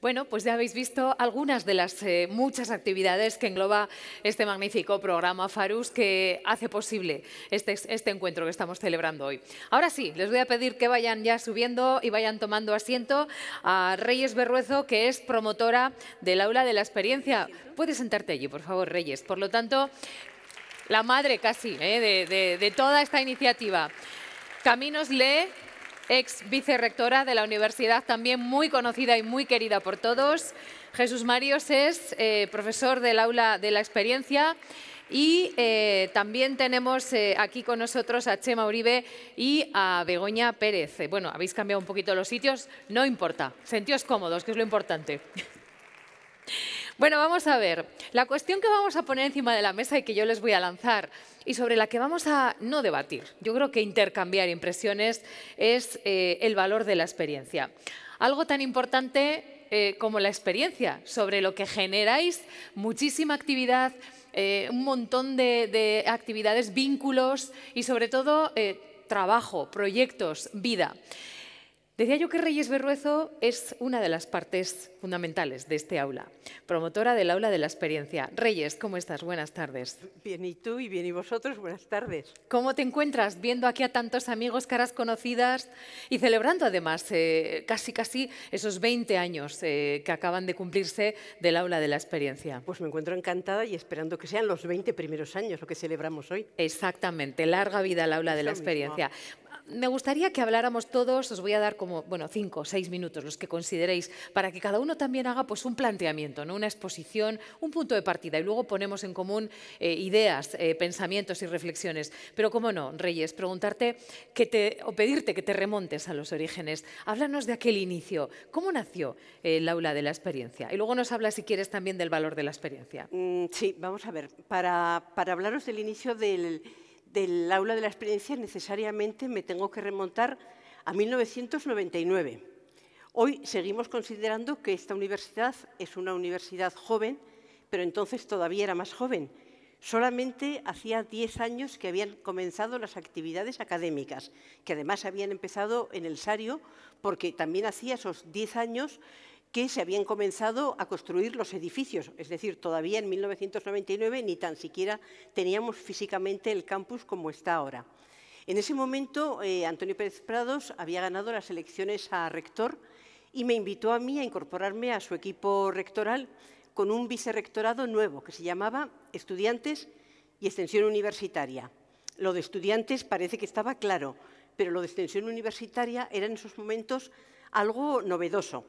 Bueno, pues ya habéis visto algunas de las eh, muchas actividades que engloba este magnífico programa Farus que hace posible este, este encuentro que estamos celebrando hoy. Ahora sí, les voy a pedir que vayan ya subiendo y vayan tomando asiento a Reyes Berruezo, que es promotora del Aula de la Experiencia. Puedes sentarte allí, por favor, Reyes. Por lo tanto, la madre casi eh, de, de toda esta iniciativa. Caminos Lee ex vicerrectora de la universidad, también muy conocida y muy querida por todos. Jesús Marios es eh, profesor del aula de la experiencia. Y eh, también tenemos eh, aquí con nosotros a Chema Uribe y a Begoña Pérez. Bueno, habéis cambiado un poquito los sitios, no importa. Sentíos cómodos, que es lo importante. Bueno, vamos a ver. La cuestión que vamos a poner encima de la mesa y que yo les voy a lanzar y sobre la que vamos a no debatir, yo creo que intercambiar impresiones es eh, el valor de la experiencia. Algo tan importante eh, como la experiencia, sobre lo que generáis muchísima actividad, eh, un montón de, actividades, vínculos y sobre todo trabajo, proyectos, vida. Decía yo que Reyes Berruezo es una de las partes fundamentales de este aula, promotora del aula de la experiencia. Reyes, ¿cómo estás? Buenas tardes. Bien, y tú, y bien, y vosotros, buenas tardes. ¿Cómo te encuentras viendo aquí a tantos amigos, caras conocidas y celebrando además eh, casi, casi esos 20 años eh, que acaban de cumplirse del aula de la experiencia? Pues me encuentro encantada y esperando que sean los 20 primeros años lo que celebramos hoy. Exactamente, larga vida el aula de la experiencia me gustaría que habláramos todos, os voy a dar como, bueno, cinco o seis minutos, los que consideréis, para que cada uno también haga pues, un planteamiento, ¿no? una exposición, un punto de partida, y luego ponemos en común eh, ideas, eh, pensamientos y reflexiones. Pero cómo no, Reyes, preguntarte que te, o pedirte que te remontes a los orígenes. Háblanos de aquel inicio, ¿cómo nació el aula de la experiencia? Y luego nos habla, si quieres, también del valor de la experiencia. Mm, sí, vamos a ver, para, para hablaros del inicio del del aula de la experiencia necesariamente me tengo que remontar a 1999. Hoy seguimos considerando que esta universidad es una universidad joven, pero entonces todavía era más joven. Solamente hacía 10 años que habían comenzado las actividades académicas, que además habían empezado en el Sario, porque también hacía esos 10 años que se habían comenzado a construir los edificios. Es decir, todavía en 1999 ni tan siquiera teníamos físicamente el campus como está ahora. En ese momento, eh, Antonio Pérez Prados había ganado las elecciones a rector y me invitó a mí a incorporarme a su equipo rectoral con un vicerrectorado nuevo que se llamaba Estudiantes y Extensión Universitaria. Lo de estudiantes parece que estaba claro, pero lo de extensión universitaria era en esos momentos algo novedoso.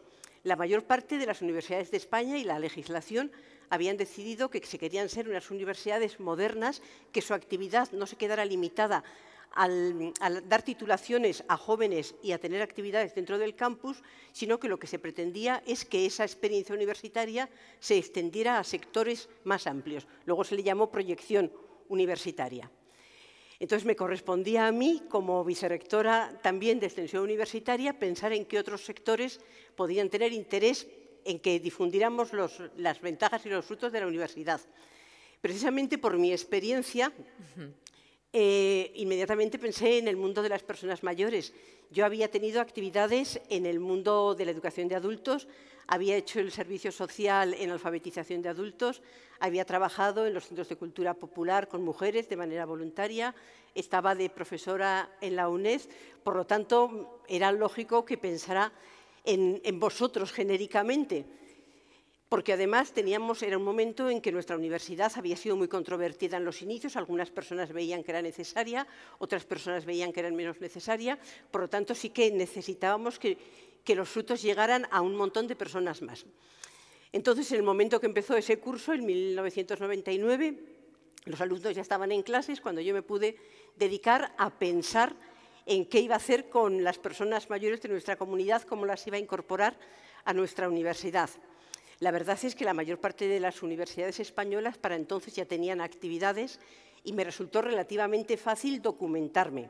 La mayor parte de las universidades de España y la legislación habían decidido que se querían ser unas universidades modernas, que su actividad no se quedara limitada al, dar titulaciones a jóvenes y a tener actividades dentro del campus, sino que lo que se pretendía es que esa experiencia universitaria se extendiera a sectores más amplios. Luego se le llamó proyección universitaria. Entonces me correspondía a mí, como vicerectora también de extensión universitaria, pensar en qué otros sectores podían tener interés en que difundiéramos las ventajas y los frutos de la universidad. Precisamente por mi experiencia, eh, inmediatamente pensé en el mundo de las personas mayores. Yo había tenido actividades en el mundo de la educación de adultos, había hecho el servicio social en alfabetización de adultos, había trabajado en los centros de cultura popular con mujeres de manera voluntaria, estaba de profesora en la UNED, por lo tanto, era lógico que pensara en, en vosotros genéricamente porque además teníamos, era un momento en que nuestra universidad había sido muy controvertida en los inicios, algunas personas veían que era necesaria, otras personas veían que era menos necesaria, por lo tanto sí que necesitábamos que, que los frutos llegaran a un montón de personas más. Entonces, en el momento que empezó ese curso, en 1999, los alumnos ya estaban en clases cuando yo me pude dedicar a pensar en qué iba a hacer con las personas mayores de nuestra comunidad, cómo las iba a incorporar a nuestra universidad. La verdad es que la mayor parte de las universidades españolas para entonces ya tenían actividades y me resultó relativamente fácil documentarme.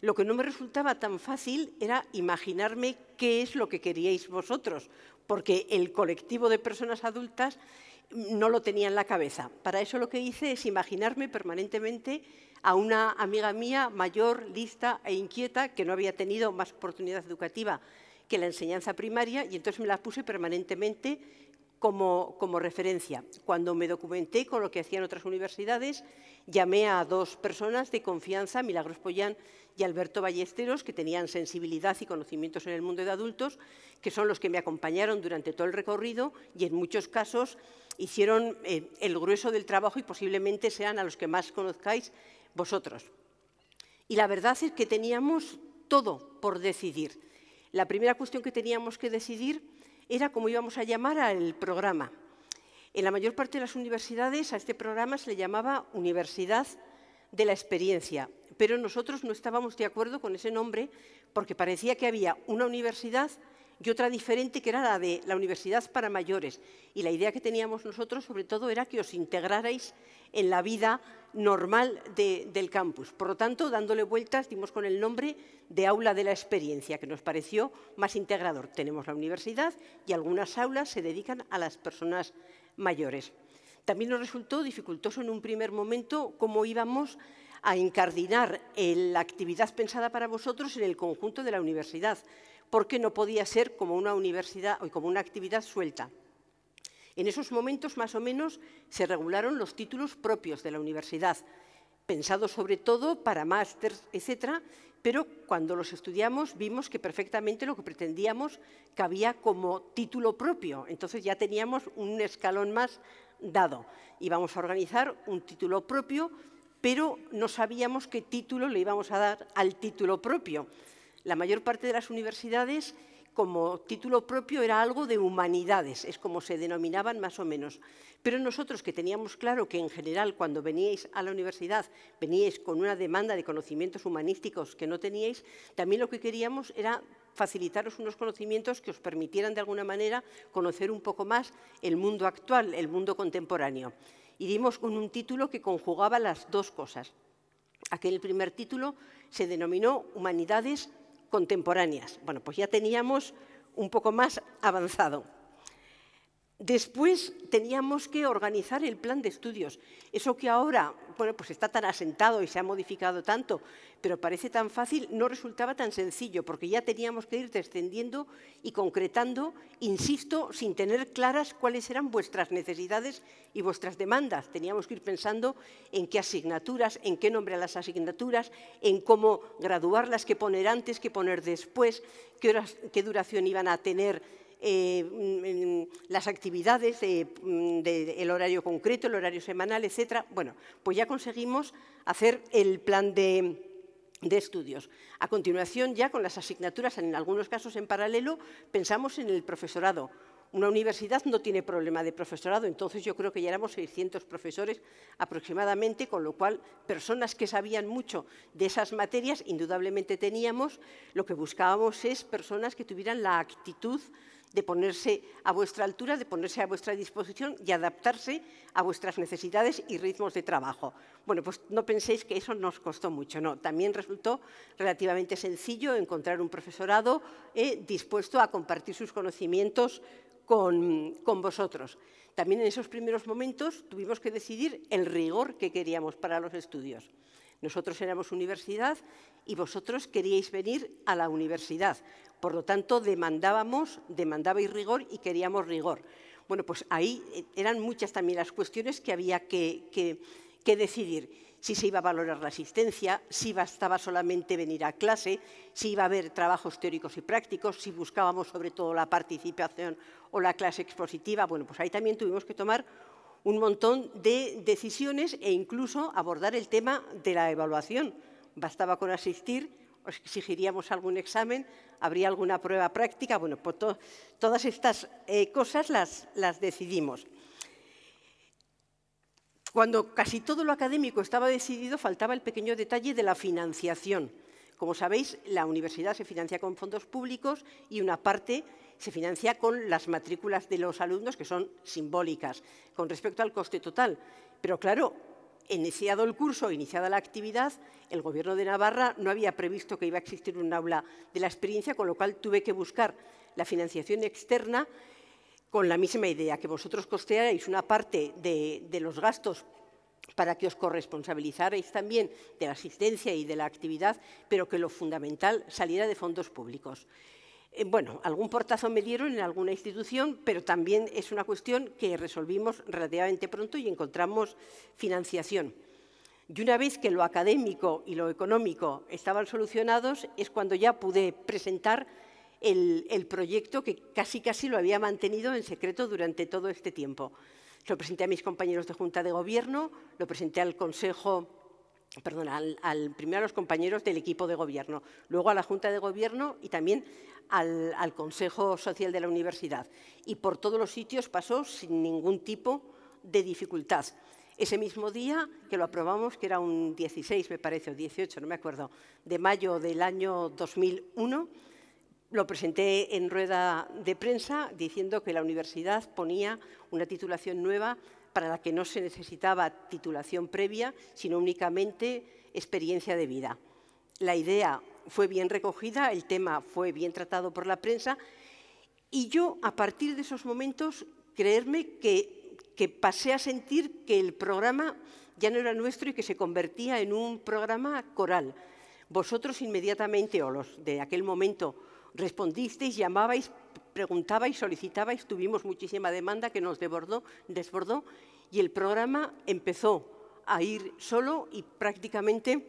Lo que no me resultaba tan fácil era imaginarme qué es lo que queríais vosotros, porque el colectivo de personas adultas no lo tenía en la cabeza. Para eso lo que hice es imaginarme permanentemente a una amiga mía mayor, lista e inquieta, que no había tenido más oportunidad educativa que la enseñanza primaria, y entonces me la puse permanentemente como, referencia. Cuando me documenté con lo que hacían otras universidades, llamé a dos personas de confianza, Milagros Pollán y Alberto Ballesteros, que tenían sensibilidad y conocimientos en el mundo de adultos, que son los que me acompañaron durante todo el recorrido y en muchos casos hicieron eh, el grueso del trabajo y posiblemente sean a los que más conozcáis vosotros. Y la verdad es que teníamos todo por decidir. La primera cuestión que teníamos que decidir era como íbamos a llamar al programa. En la mayor parte de las universidades a este programa se le llamaba Universidad de la Experiencia, pero nosotros no estábamos de acuerdo con ese nombre porque parecía que había una universidad y otra diferente que era la de la universidad para mayores. Y la idea que teníamos nosotros sobre todo era que os integrarais en la vida normal del campus. Por lo tanto, dándole vueltas, dimos con el nombre de aula de la experiencia, que nos pareció más integrador. Tenemos la universidad y algunas aulas se dedican a las personas mayores. También nos resultó dificultoso en un primer momento cómo íbamos a encardinar eh, la actividad pensada para vosotros en el conjunto de la universidad, porque no podía ser como una universidad o como una actividad suelta. En esos momentos, más o menos, se regularon los títulos propios de la universidad, pensados sobre todo para másteres, etcétera, pero cuando los estudiamos vimos que perfectamente lo que pretendíamos cabía como título propio. Entonces ya teníamos un escalón más dado. Íbamos a organizar un título propio, pero no sabíamos qué título le íbamos a dar al título propio. La mayor parte de las universidades, como título propio, era algo de humanidades, es como se denominaban más o menos. Pero nosotros que teníamos claro que en general cuando veníais a la universidad veníais con una demanda de conocimientos humanísticos que no teníais, también lo que queríamos era facilitaros unos conocimientos que os permitieran de alguna manera conocer un poco más el mundo actual, el mundo contemporáneo. Y dimos con un título que conjugaba las dos cosas. Aquel primer título se denominó Humanidades contemporáneas. Bueno, pues ya teníamos un poco más avanzado. Después teníamos que organizar el plan de estudios. Eso que ahora bueno, pues está tan asentado y se ha modificado tanto, pero parece tan fácil, no resultaba tan sencillo, porque ya teníamos que ir descendiendo y concretando, insisto, sin tener claras cuáles eran vuestras necesidades y vuestras demandas. Teníamos que ir pensando en qué asignaturas, en qué nombre a las asignaturas, en cómo graduarlas, qué poner antes, qué poner después, qué, horas, qué duración iban a tener eh, mm, las actividades, del mm, horario concreto, el horario semanal, etcétera. Bueno, pues ya conseguimos hacer el plan de, de estudios. A continuación, ya con las asignaturas, en algunos casos en paralelo, pensamos en el profesorado. Una universidad no tiene problema de profesorado, entonces yo creo que ya éramos 600 profesores aproximadamente, con lo cual personas que sabían mucho de esas materias indudablemente teníamos. Lo que buscábamos es personas que tuvieran la actitud de ponerse a vuestra altura, de ponerse a vuestra disposición y adaptarse a vuestras necesidades y ritmos de trabajo. Bueno, pues no penséis que eso nos costó mucho, no. También resultó relativamente sencillo encontrar un profesorado eh, dispuesto a compartir sus conocimientos con, con vosotros. También en esos primeros momentos tuvimos que decidir el rigor que queríamos para los estudios. Nosotros éramos universidad y vosotros queríais venir a la universidad. Por lo tanto, demandábamos, demandabais rigor y queríamos rigor. Bueno, pues ahí eh, eran muchas también las cuestiones que había que, que, que decidir. Si se iba a valorar la asistencia, si bastaba solamente venir a clase, si iba a haber trabajos teóricos y prácticos, si buscábamos sobre todo la participación o la clase expositiva. Bueno, pues ahí también tuvimos que tomar un montón de decisiones e incluso abordar el tema de la evaluación. Bastaba con asistir, exigiríamos algún examen, habría alguna prueba práctica, bueno, pues todas estas eh, cosas las, las decidimos. Cuando casi todo lo académico estaba decidido, faltaba el pequeño detalle de la financiación. Como sabéis, la universidad se financia con fondos públicos y una parte se financia con las matrículas de los alumnos, que son simbólicas, con respecto al coste total. Pero claro, iniciado el curso, iniciada la actividad, el Gobierno de Navarra no había previsto que iba a existir un aula de la experiencia, con lo cual tuve que buscar la financiación externa con la misma idea, que vosotros costearais una parte de, los gastos para que os corresponsabilizarais también de la asistencia y de la actividad, pero que lo fundamental saliera de fondos públicos. Eh, bueno, algún portazo me dieron en alguna institución, pero también es una cuestión que resolvimos relativamente pronto y encontramos financiación. Y una vez que lo académico y lo económico estaban solucionados, es cuando ya pude presentar el, el, proyecto que casi casi lo había mantenido en secreto durante todo este tiempo. Lo presenté a mis compañeros de Junta de Gobierno, lo presenté al Consejo perdón, al, primero a los compañeros del equipo de gobierno, luego a la Junta de Gobierno y también al, Consejo Social de la Universidad. Y por todos los sitios pasó sin ningún tipo de dificultad. Ese mismo día que lo aprobamos, que era un 16, me parece, o 18, no me acuerdo, de mayo del año 2001, lo presenté en rueda de prensa diciendo que la universidad ponía una titulación nueva para la que no se necesitaba titulación previa, sino únicamente experiencia de vida. La idea fue bien recogida, el tema fue bien tratado por la prensa y yo a partir de esos momentos, creerme que, que pasé a sentir que el programa ya no era nuestro y que se convertía en un programa coral. Vosotros inmediatamente, o los de aquel momento, respondisteis, llamabais, Preguntaba y solicitaba y tuvimos muchísima demanda que nos desbordó, desbordó y el programa empezó a ir solo y prácticamente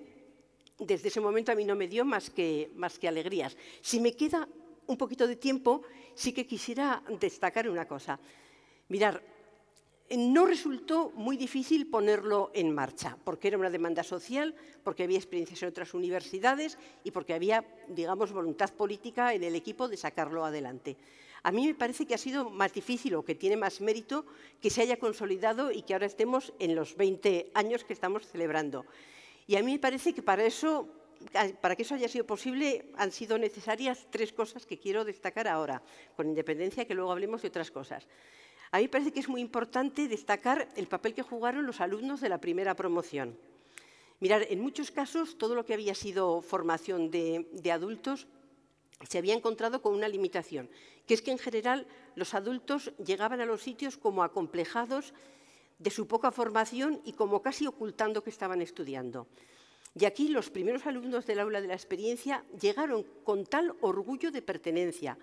desde ese momento a mí no me dio más que, más que alegrías. Si me queda un poquito de tiempo, sí que quisiera destacar una cosa. Mirar, eh, no resultó muy difícil ponerlo en marcha, porque era una demanda social, porque había experiencias en otras universidades y porque había, digamos, voluntad política en el equipo de sacarlo adelante. A mí me parece que ha sido más difícil o que tiene más mérito que se haya consolidado y que ahora estemos en los 20 años que estamos celebrando. Y a mí me parece que para eso, para que eso haya sido posible, han sido necesarias tres cosas que quiero destacar ahora, con independencia que luego hablemos de otras cosas. A mí parece que es muy importante destacar el papel que jugaron los alumnos de la primera promoción. Mirar, en muchos casos todo lo que había sido formación de, de adultos se había encontrado con una limitación, que es que en general los adultos llegaban a los sitios como acomplejados de su poca formación y como casi ocultando que estaban estudiando. Y aquí los primeros alumnos del aula de la experiencia llegaron con tal orgullo de pertenencia,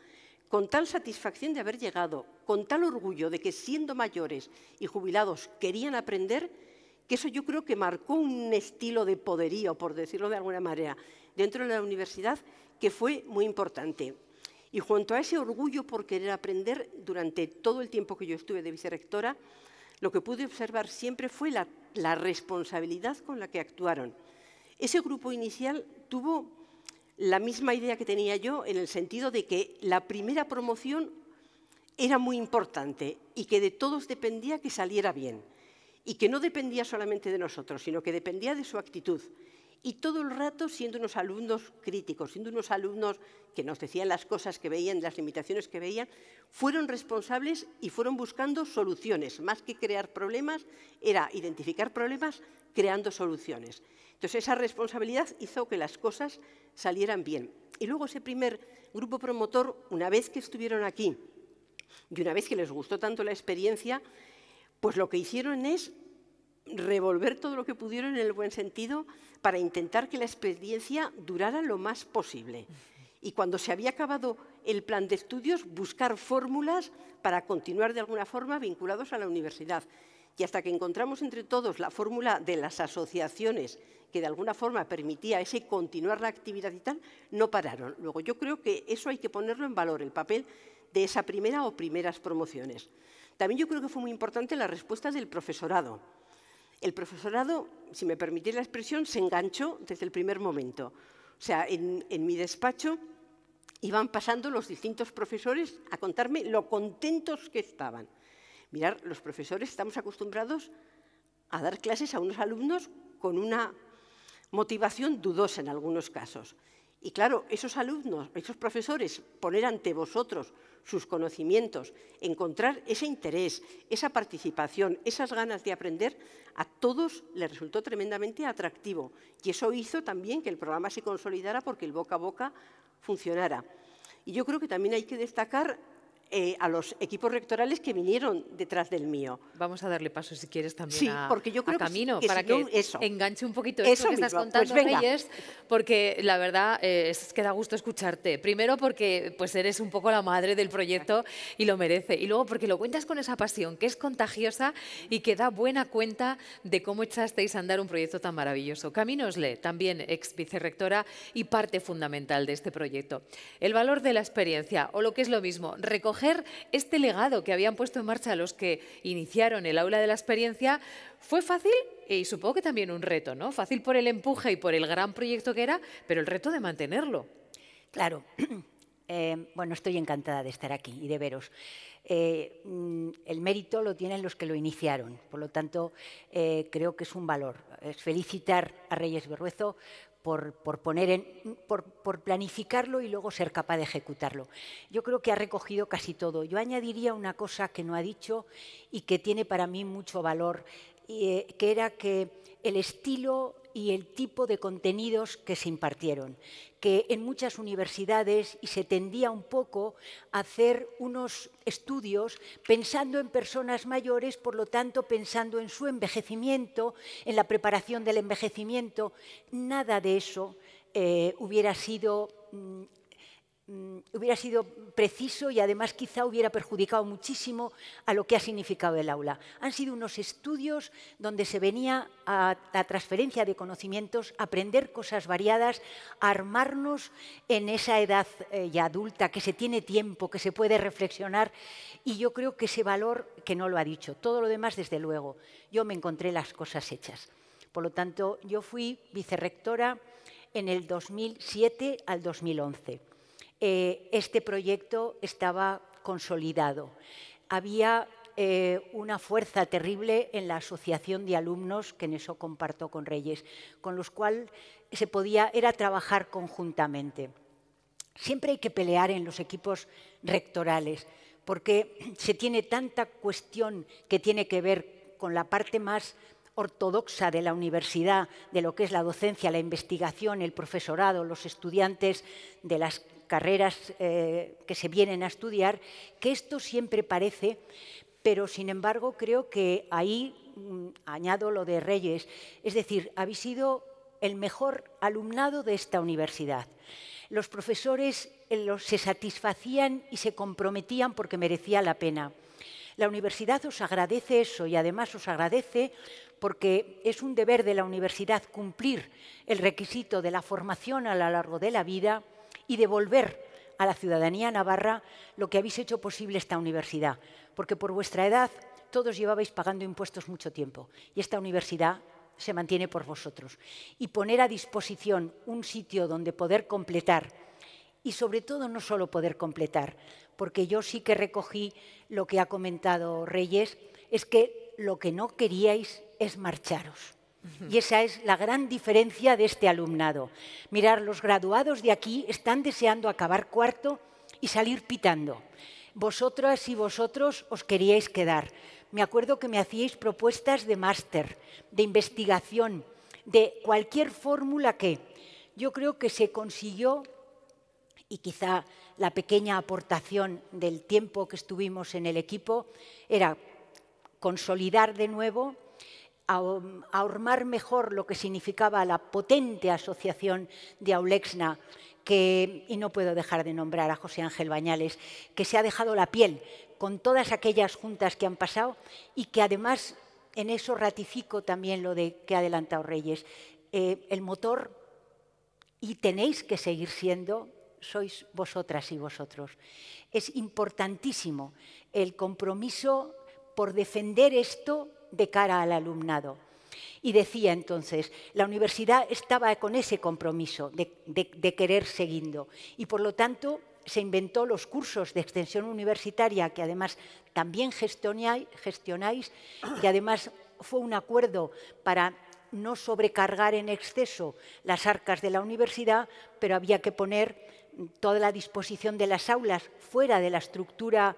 con tal satisfacción de haber llegado, con tal orgullo de que siendo mayores y jubilados querían aprender, que eso yo creo que marcó un estilo de poderío, por decirlo de alguna manera, dentro de la universidad que fue muy importante. Y junto a ese orgullo por querer aprender, durante todo el tiempo que yo estuve de vicerectora, lo que pude observar siempre fue la, la responsabilidad con la que actuaron. Ese grupo inicial tuvo la misma idea que tenía yo en el sentido de que la primera promoción era muy importante y que de todos dependía que saliera bien y que no dependía solamente de nosotros, sino que dependía de su actitud. Y todo el rato siendo unos alumnos críticos, siendo unos alumnos que nos decían las cosas que veían, las limitaciones que veían, fueron responsables y fueron buscando soluciones. Más que crear problemas, era identificar problemas creando soluciones. Entonces, esa responsabilidad hizo que las cosas salieran bien. Y luego ese primer grupo promotor, una vez que estuvieron aquí y una vez que les gustó tanto la experiencia, pues lo que hicieron es revolver todo lo que pudieron en el buen sentido para intentar que la experiencia durara lo más posible. Y cuando se había acabado el plan de estudios, buscar fórmulas para continuar de alguna forma vinculados a la universidad. Y hasta que encontramos entre todos la fórmula de las asociaciones que de alguna forma permitía ese continuar la actividad y tal, no pararon. Luego, yo creo que eso hay que ponerlo en valor, el papel de esa primera o primeras promociones. También yo creo que fue muy importante la respuesta del profesorado. El profesorado, si me permite la expresión, se enganchó desde el primer momento. O sea, en, en mi despacho iban pasando los distintos profesores a contarme lo contentos que estaban Mirar, los profesores estamos acostumbrados a dar clases a unos alumnos con una motivación dudosa en algunos casos. Y claro, esos alumnos, esos profesores, poner ante vosotros sus conocimientos, encontrar ese interés, esa participación, esas ganas de aprender, a todos les resultó tremendamente atractivo. Y eso hizo también que el programa se consolidara porque el boca a boca funcionara. Y yo creo que también hay que destacar eh, a los equipos rectorales que vinieron detrás del mío. Vamos a darle paso, si quieres, también a, Camino, para que enganche un poquito eso que estás pues contando, Reyes, porque la verdad eh, es que da gusto escucharte. Primero porque pues eres un poco la madre del proyecto y lo merece. Y luego porque lo cuentas con esa pasión que es contagiosa y que da buena cuenta de cómo echasteis a andar un proyecto tan maravilloso. Camino Osle, también ex vicerrectora y parte fundamental de este proyecto. El valor de la experiencia, o lo que es lo mismo, recoger este legado que habían puesto en marcha los que iniciaron el aula de la experiencia fue fácil y supongo que también un reto, ¿no? Fácil por el empuje y por el gran proyecto que era, pero el reto de mantenerlo. Claro. Eh, bueno, estoy encantada de estar aquí y de veros. Eh, mm, el mérito lo tienen los que lo iniciaron, por lo tanto, eh, creo que es un valor. Es felicitar a Reyes Berruezo por, poner en, por, planificarlo y luego ser capaz de ejecutarlo. Yo creo que ha recogido casi todo. Yo añadiría una cosa que no ha dicho y que tiene para mí mucho valor, eh, que era que el estilo y el tipo de contenidos que se impartieron, que en muchas universidades y se tendía un poco a hacer unos estudios pensando en personas mayores, por lo tanto pensando en su envejecimiento, en la preparación del envejecimiento, nada de eso eh, hubiera sido mm, Mm, hubiera sido preciso y además quizá hubiera perjudicado muchísimo a lo que ha significado el aula. Han sido unos estudios donde se venía a la transferencia de conocimientos, aprender cosas variadas, armarnos en esa edad eh, ya adulta, que se tiene tiempo, que se puede reflexionar y yo creo que ese valor que no lo ha dicho. Todo lo demás, desde luego, yo me encontré las cosas hechas. Por lo tanto, yo fui vicerrectora en el 2007 al 2011. Eh, este proyecto estaba consolidado. Había eh, una fuerza terrible en la asociación de alumnos, que en eso comparto con Reyes, con los cuales se podía, era trabajar conjuntamente. Siempre hay que pelear en los equipos rectorales, porque se tiene tanta cuestión que tiene que ver con la parte más ortodoxa de la universidad, de lo que es la docencia, la investigación, el profesorado, los estudiantes de las carreras eh, que se vienen a estudiar, que esto siempre parece, pero sin embargo creo que ahí mm, añado lo de Reyes, es decir, habéis sido el mejor alumnado de esta universidad. Los profesores eh, los, se satisfacían y se comprometían porque merecía la pena. La universidad os agradece eso y además os agradece porque es un deber de la universidad cumplir el requisito de la formación a lo largo de la vida y devolver a la ciudadanía navarra lo que habéis hecho posible esta universidad, porque por vuestra edad todos llevabais pagando impuestos mucho tiempo y esta universidad se mantiene por vosotros. Y poner a disposición un sitio donde poder completar y sobre todo no solo poder completar, porque yo sí que recogí lo que ha comentado Reyes, es que lo que no queríais es marcharos. Y esa es la gran diferencia de este alumnado. Mirar, los graduados de aquí están deseando acabar cuarto y salir pitando. Vosotras y vosotros os queríais quedar. Me acuerdo que me hacíais propuestas de máster, de investigación, de cualquier fórmula que yo creo que se consiguió, y quizá la pequeña aportación del tiempo que estuvimos en el equipo, era consolidar de nuevo a, ahormar mejor lo que significaba la potente asociación de Aulexna, que, y no puedo dejar de nombrar a José Ángel Bañales, que se ha dejado la piel con todas aquellas juntas que han pasado y que además en eso ratifico también lo de que ha adelantado Reyes. Eh, el motor, y tenéis que seguir siendo, sois vosotras y vosotros. Es importantísimo el compromiso por defender esto de cara al alumnado. Y decía entonces, la universidad estaba con ese compromiso de, querer seguindo y por lo tanto se inventó los cursos de extensión universitaria que además también gestionáis, y además fue un acuerdo para no sobrecargar en exceso las arcas de la universidad, pero había que poner toda la disposición de las aulas fuera de la estructura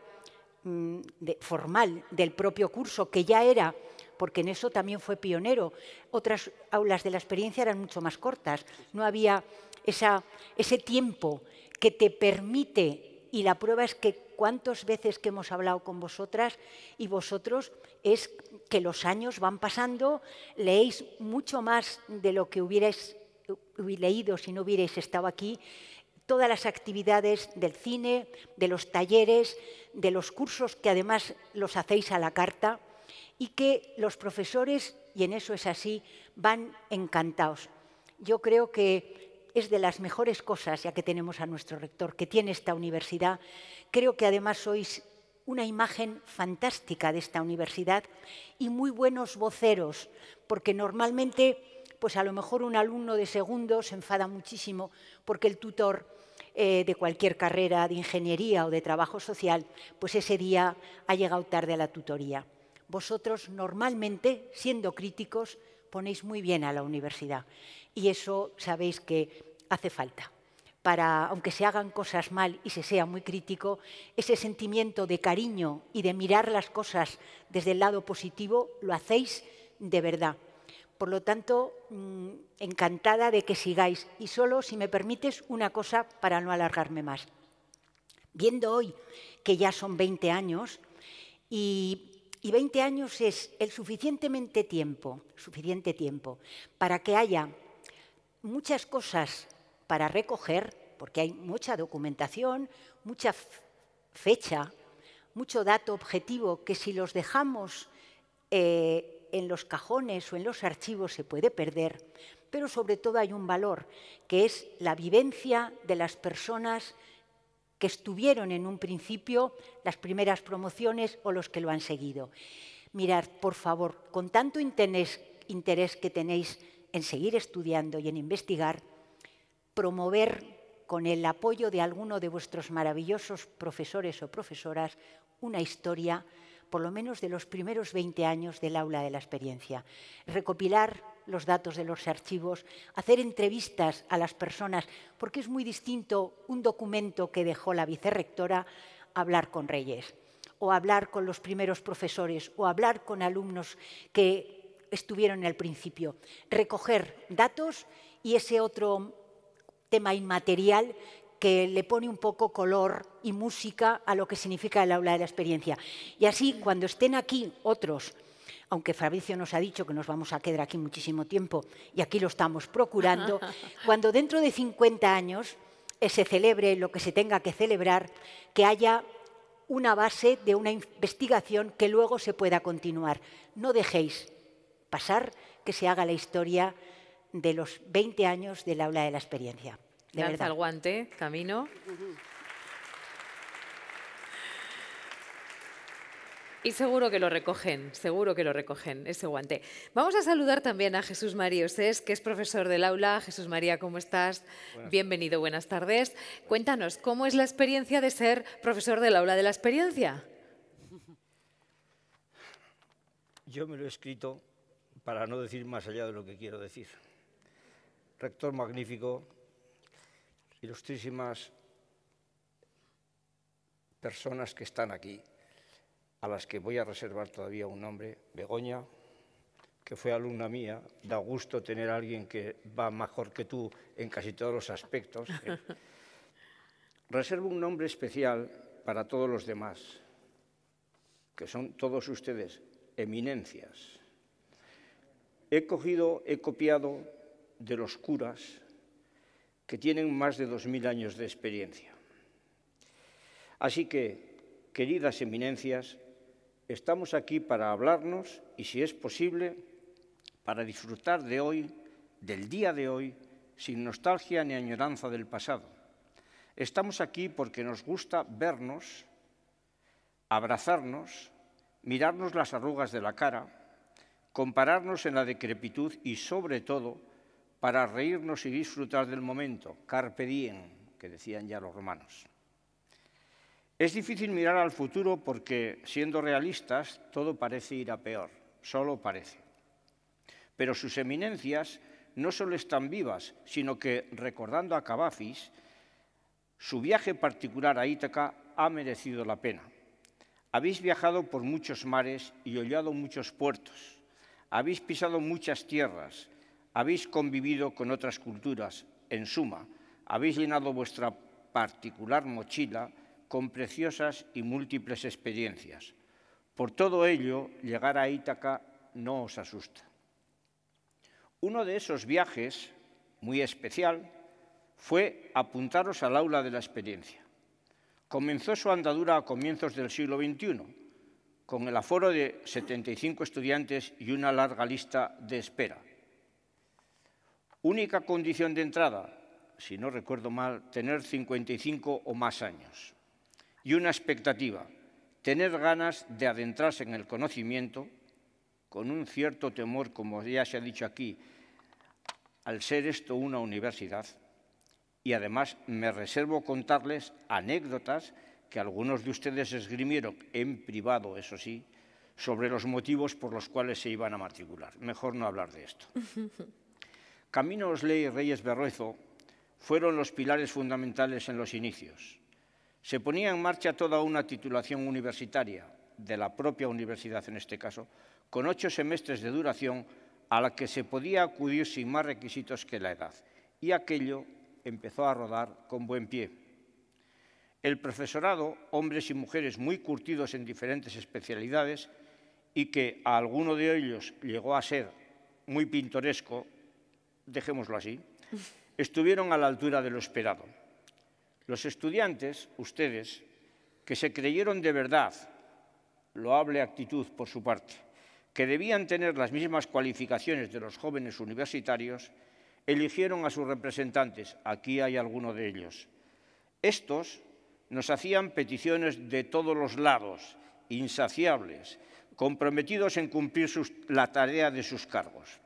Mm, formal del propio curso, que ya era, porque en eso también fue pionero. Otras aulas de la experiencia eran mucho más cortas, no había esa, ese tiempo que te permite, y la prueba es que cuántas veces que hemos hablado con vosotras y vosotros, es que los años van pasando, leéis mucho más de lo que hubierais leído si no hubierais estado aquí todas las actividades del cine, de los talleres, de los cursos que además los hacéis a la carta y que los profesores, y en eso es así, van encantados. Yo creo que es de las mejores cosas, ya que tenemos a nuestro rector, que tiene esta universidad. Creo que además sois una imagen fantástica de esta universidad y muy buenos voceros, porque normalmente pues a lo mejor un alumno de segundo se enfada muchísimo porque el tutor eh, de cualquier carrera de ingeniería o de trabajo social, pues ese día ha llegado tarde a la tutoría. Vosotros normalmente, siendo críticos, ponéis muy bien a la universidad y eso sabéis que hace falta. Para, aunque se hagan cosas mal y se sea muy crítico, ese sentimiento de cariño y de mirar las cosas desde el lado positivo lo hacéis de verdad. Por lo tanto, mm, encantada de que sigáis. Y solo, si me permites, una cosa para no alargarme más. Viendo hoy que ya son 20 años, y, 20 años es el suficientemente tiempo, suficiente tiempo, para que haya muchas cosas para recoger, porque hay mucha documentación, mucha fecha, mucho dato objetivo, que si los dejamos eh, en los cajones o en los archivos se puede perder, pero sobre todo hay un valor, que es la vivencia de las personas que estuvieron en un principio, las primeras promociones o los que lo han seguido. Mirad, por favor, con tanto interés, interés que tenéis en seguir estudiando y en investigar, promover con el apoyo de alguno de vuestros maravillosos profesores o profesoras una historia por lo menos de los primeros 20 años del aula de la experiencia. Recopilar los datos de los archivos, hacer entrevistas a las personas, porque es muy distinto un documento que dejó la vicerrectora hablar con Reyes, o hablar con los primeros profesores, o hablar con alumnos que estuvieron al principio. Recoger datos y ese otro tema inmaterial que le pone un poco color y música a lo que significa el aula de la experiencia. Y así, cuando estén aquí otros, aunque Fabricio nos ha dicho que nos vamos a quedar aquí muchísimo tiempo y aquí lo estamos procurando, cuando dentro de 50 años se celebre lo que se tenga que celebrar, que haya una base de una investigación que luego se pueda continuar. No dejéis pasar que se haga la historia de los 20 años del aula de la experiencia. De guante, camino. Y seguro que lo recogen, seguro que lo recogen, ese guante. Vamos a saludar también a Jesús María Osés, que es profesor del aula. Jesús María, ¿cómo estás? Bienvenido, buenas tardes. Cuéntanos, ¿cómo es la experiencia de ser profesor del aula de la experiencia? Yo me lo he escrito para no decir más allá de lo que quiero decir. Rector magnífico, ilustrísimas personas que están aquí, a las que voy a reservar todavía un nombre, Begoña, que fue alumna mía, da gusto tener a alguien que va mejor que tú en casi todos los aspectos. ¿eh? Reservo un nombre especial para todos los demás, que son todos ustedes eminencias. He cogido, he copiado de los curas que tienen más de 2.000 años de experiencia. Así que, queridas eminencias, estamos aquí para hablarnos y, si es posible, para disfrutar de hoy, del día de hoy, sin nostalgia ni añoranza del pasado. Estamos aquí porque nos gusta vernos, abrazarnos, mirarnos las arrugas de la cara, compararnos en la decrepitud y, sobre todo, para reírnos y disfrutar del momento, carpe diem, que decían ya los romanos. Es difícil mirar al futuro porque, siendo realistas, todo parece ir a peor, solo parece. Pero sus eminencias no solo están vivas, sino que, recordando a Cavafis, su viaje particular a Ítaca ha merecido la pena. Habéis viajado por muchos mares y hollado muchos puertos. Habéis pisado muchas tierras, habéis convivido con otras culturas, en suma, habéis llenado vuestra particular mochila con preciosas y múltiples experiencias. Por todo ello, llegar a Ítaca no os asusta. Uno de esos viajes, muy especial, fue apuntaros al aula de la experiencia. Comenzó su andadura a comienzos del siglo XXI, con el aforo de 75 estudiantes y una larga lista de espera. Única condición de entrada, si no recuerdo mal, tener 55 o más años. Y una expectativa, tener ganas de adentrarse en el conocimiento con un cierto temor, como ya se ha dicho aquí, al ser esto una universidad. Y además me reservo contarles anécdotas que algunos de ustedes esgrimieron en privado, eso sí, sobre los motivos por los cuales se iban a matricular. Mejor no hablar de esto. Caminos Ley y Reyes Berruezo fueron los pilares fundamentales en los inicios. Se ponía en marcha toda una titulación universitaria, de la propia universidad en este caso, con ocho semestres de duración a la que se podía acudir sin más requisitos que la edad. Y aquello empezó a rodar con buen pie. El profesorado, hombres y mujeres muy curtidos en diferentes especialidades y que a alguno de ellos llegó a ser muy pintoresco, dejémoslo así, estuvieron a la altura de lo esperado. Los estudiantes, ustedes, que se creyeron de verdad, loable actitud por su parte, que debían tener las mismas cualificaciones de los jóvenes universitarios, eligieron a sus representantes. Aquí hay alguno de ellos. Estos nos hacían peticiones de todos los lados, insaciables, comprometidos en cumplir la tarea de sus cargos.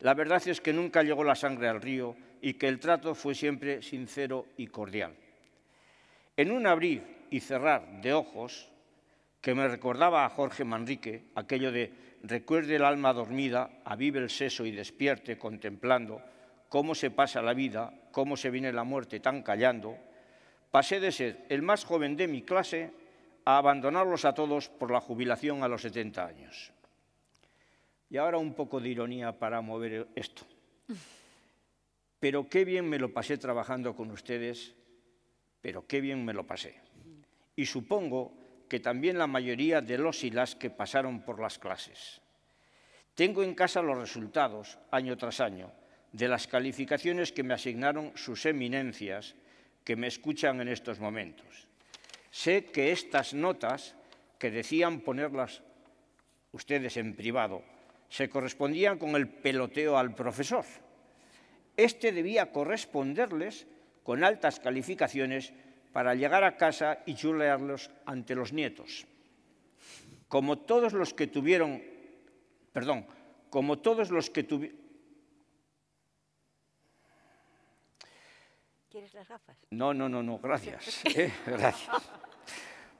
La verdad es que nunca llegó la sangre al río y que el trato fue siempre sincero y cordial. En un abrir y cerrar de ojos, que me recordaba a Jorge Manrique, aquello de recuerde el alma dormida, avive el seso y despierte contemplando cómo se pasa la vida, cómo se viene la muerte tan callando, pasé de ser el más joven de mi clase a abandonarlos a todos por la jubilación a los 70 años. Y ahora un poco de ironía para mover esto. Pero qué bien me lo pasé trabajando con ustedes, pero qué bien me lo pasé. Y supongo que también la mayoría de los y las que pasaron por las clases. Tengo en casa los resultados, año tras año, de las calificaciones que me asignaron sus eminencias que me escuchan en estos momentos. Sé que estas notas, que decían ponerlas ustedes en privado, se correspondían con el peloteo al profesor. Este debía corresponderles con altas calificaciones para llegar a casa y chulearlos ante los nietos. Como todos los que tuvieron, perdón, como todos los que tuvieron... ¿Quieres las gafas? No, no, no, no, gracias. Eh, gracias.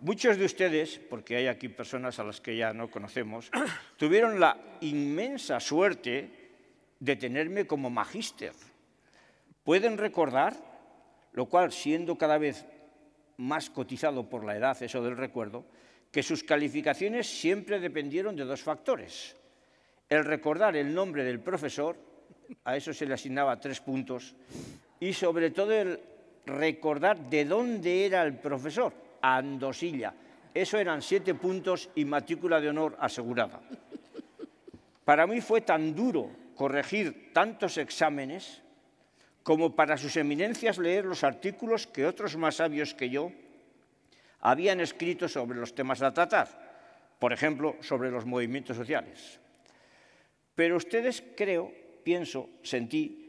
Muchos de ustedes, porque hay aquí personas a las que ya no conocemos, tuvieron la inmensa suerte de tenerme como magíster. Pueden recordar, lo cual siendo cada vez más cotizado por la edad, eso del recuerdo, que sus calificaciones siempre dependieron de dos factores. El recordar el nombre del profesor, a eso se le asignaba tres puntos, y sobre todo el recordar de dónde era el profesor Andosilla. Eso eran siete puntos y matrícula de honor asegurada. Para mí fue tan duro corregir tantos exámenes como para sus eminencias leer los artículos que otros más sabios que yo habían escrito sobre los temas a tratar, por ejemplo, sobre los movimientos sociales. Pero ustedes creo, pienso, sentí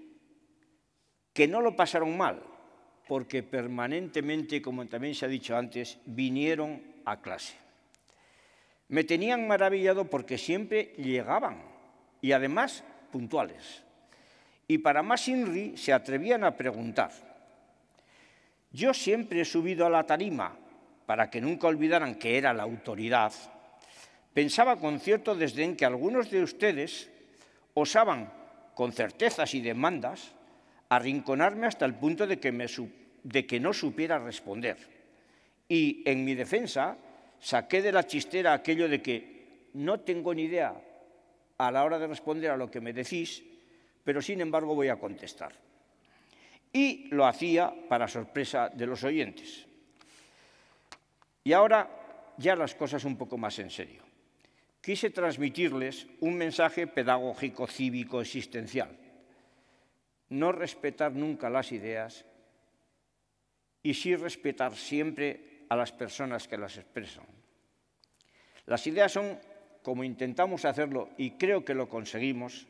que no lo pasaron mal, porque permanentemente, como también se ha dicho antes, vinieron a clase. Me tenían maravillado porque siempre llegaban y además puntuales. Y para más Inri se atrevían a preguntar. Yo siempre he subido a la tarima para que nunca olvidaran que era la autoridad. Pensaba con cierto desdén que algunos de ustedes osaban, con certezas y demandas, arrinconarme hasta el punto de que me, de que no supiera responder. Y en mi defensa saqué de la chistera aquello de que no tengo ni idea a la hora de responder a lo que me decís, pero sin embargo voy a contestar. Y lo hacía para sorpresa de los oyentes. Y ahora ya las cosas un poco más en serio. Quise transmitirles un mensaje pedagógico, cívico, existencial. No respetar nunca las ideas y sí respetar siempre a las personas que las expresan. Las ideas son, como intentamos hacerlo y creo que lo conseguimos,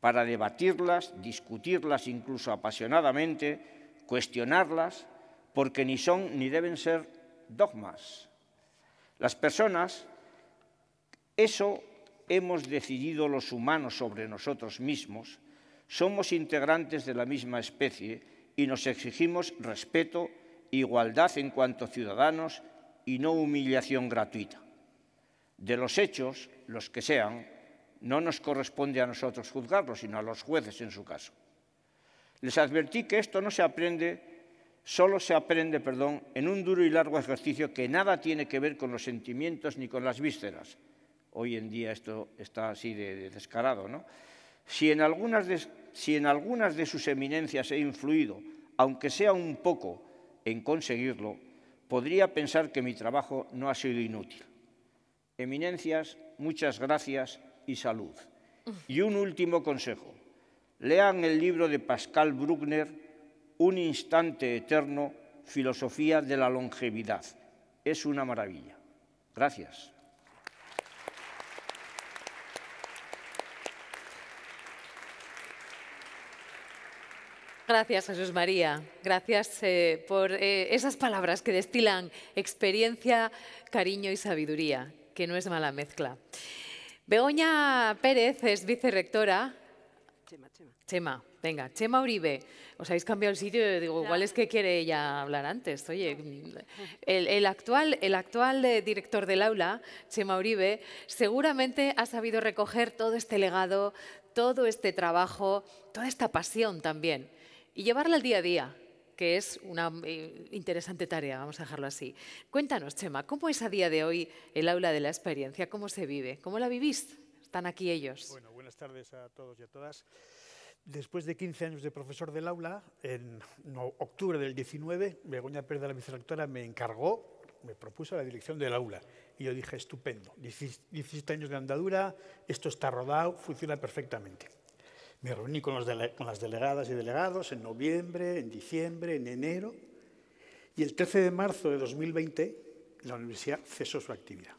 para debatirlas, discutirlas incluso apasionadamente, cuestionarlas, porque ni son ni deben ser dogmas. Las personas, eso hemos decidido los humanos sobre nosotros mismos, somos integrantes de la misma especie, y nos exigimos respeto, igualdad en cuanto ciudadanos y no humillación gratuita. De los hechos, los que sean, no nos corresponde a nosotros juzgarlos, sino a los jueces en su caso. Les advertí que esto no se aprende, solo se aprende, perdón, en un duro y largo ejercicio que nada tiene que ver con los sentimientos ni con las vísceras. Hoy en día esto está así de, de descarado, ¿no? Si en algunas de, sus eminencias he influido, aunque sea un poco, en conseguirlo, podría pensar que mi trabajo no ha sido inútil. Eminencias, muchas gracias y salud. Y un último consejo. Lean el libro de Pascal Bruckner, Un instante eterno, filosofía de la longevidad. Es una maravilla. Gracias. Gracias, Jesús María. Gracias eh, por eh, esas palabras que destilan experiencia, cariño y sabiduría, que no es mala mezcla. Begoña Pérez es vicerectora... Chema, Chema. venga, Chema Uribe. Os habéis cambiado el sitio, digo, igual es que quiere ella hablar antes. Oye, el, actual, el actual eh, director del aula, Chema Uribe, seguramente ha sabido recoger todo este legado, todo este trabajo, toda esta pasión también y llevarla al día a día, que es una eh, interesante tarea, vamos a dejarlo así. Cuéntanos, Chema, ¿cómo es a día de hoy el aula de la experiencia? ¿Cómo se vive? ¿Cómo la vivís? Están aquí ellos. Bueno, buenas tardes a todos y a todas. Después de 15 años de profesor del aula, en octubre del 19, Begoña Pérez de la vicerrectora me encargó, me propuso la dirección del aula. Y yo dije, estupendo, 17 años de andadura, esto está rodado, funciona perfectamente. Me reuní con, las delegadas y delegados en noviembre, en diciembre, en enero, y el 13 de marzo de 2020 la universidad cesó su actividad.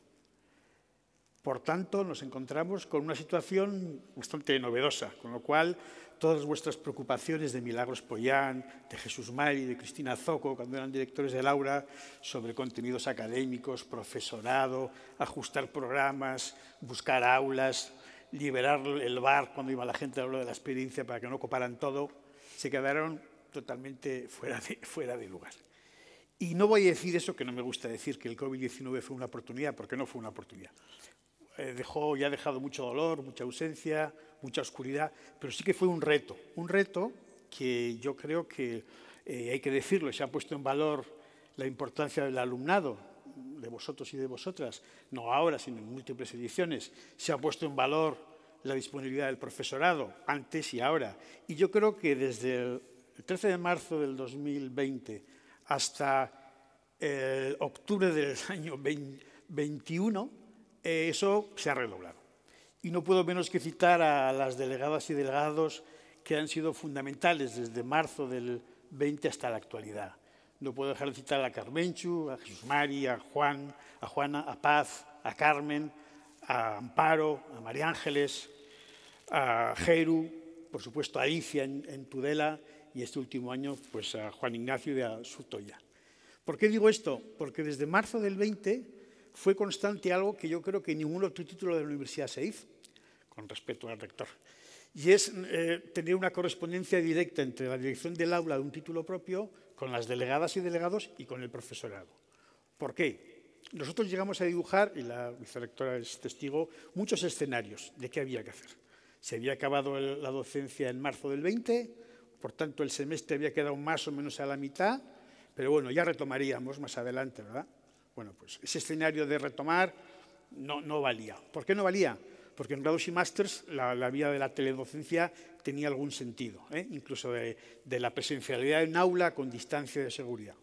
Por tanto, nos encontramos con una situación bastante novedosa, con lo cual todas vuestras preocupaciones de Milagros Pollán, de Jesús Mari, de Cristina Zoco, cuando eran directores de Laura, sobre contenidos académicos, profesorado, ajustar programas, buscar aulas, liberar el bar cuando iba la gente, hablar de la experiencia para que no coparan todo, se quedaron totalmente fuera de, fuera de lugar. Y no voy a decir eso, que no me gusta decir que el COVID-19 fue una oportunidad, porque no fue una oportunidad. Eh, dejó, ya ha dejado mucho dolor, mucha ausencia, mucha oscuridad, pero sí que fue un reto, un reto que yo creo que eh, hay que decirlo, se ha puesto en valor la importancia del alumnado, de vosotros y de vosotras, no ahora, sino en múltiples ediciones, se ha puesto en valor la disponibilidad del profesorado, antes y ahora. Y yo creo que desde el 13 de marzo del 2020 hasta eh, octubre del año 2021, eh, eso se ha redoblado. Y no puedo menos que citar a las delegadas y delegados que han sido fundamentales desde marzo del 20 hasta la actualidad. No puedo dejar de citar a Carmenchu, a Jesús Mari, a Juan, a Juana, a Paz, a Carmen, a Amparo, a María Ángeles, a Jeru, por supuesto a Icia en, Tudela y este último año pues a Juan Ignacio de a ¿Por qué digo esto? Porque desde marzo del 20 fue constante algo que yo creo que ningún otro título de la universidad se hizo, con respecto al rector. Y es eh, tener una correspondencia directa entre la dirección del aula de un título propio con las delegadas y delegados y con el profesorado. ¿Por qué? Nosotros llegamos a dibujar, y la vicerectora es testigo, muchos escenarios de qué había que hacer. Se había acabado la docencia en marzo del 20, por tanto el semestre había quedado más o menos a la mitad, pero bueno, ya retomaríamos más adelante, ¿verdad? Bueno, pues ese escenario de retomar no, no valía. ¿Por qué no valía? porque en grados y másters la, vía de la teledocencia tenía algún sentido, ¿eh? incluso de, la presencialidad en aula con distancia de seguridad.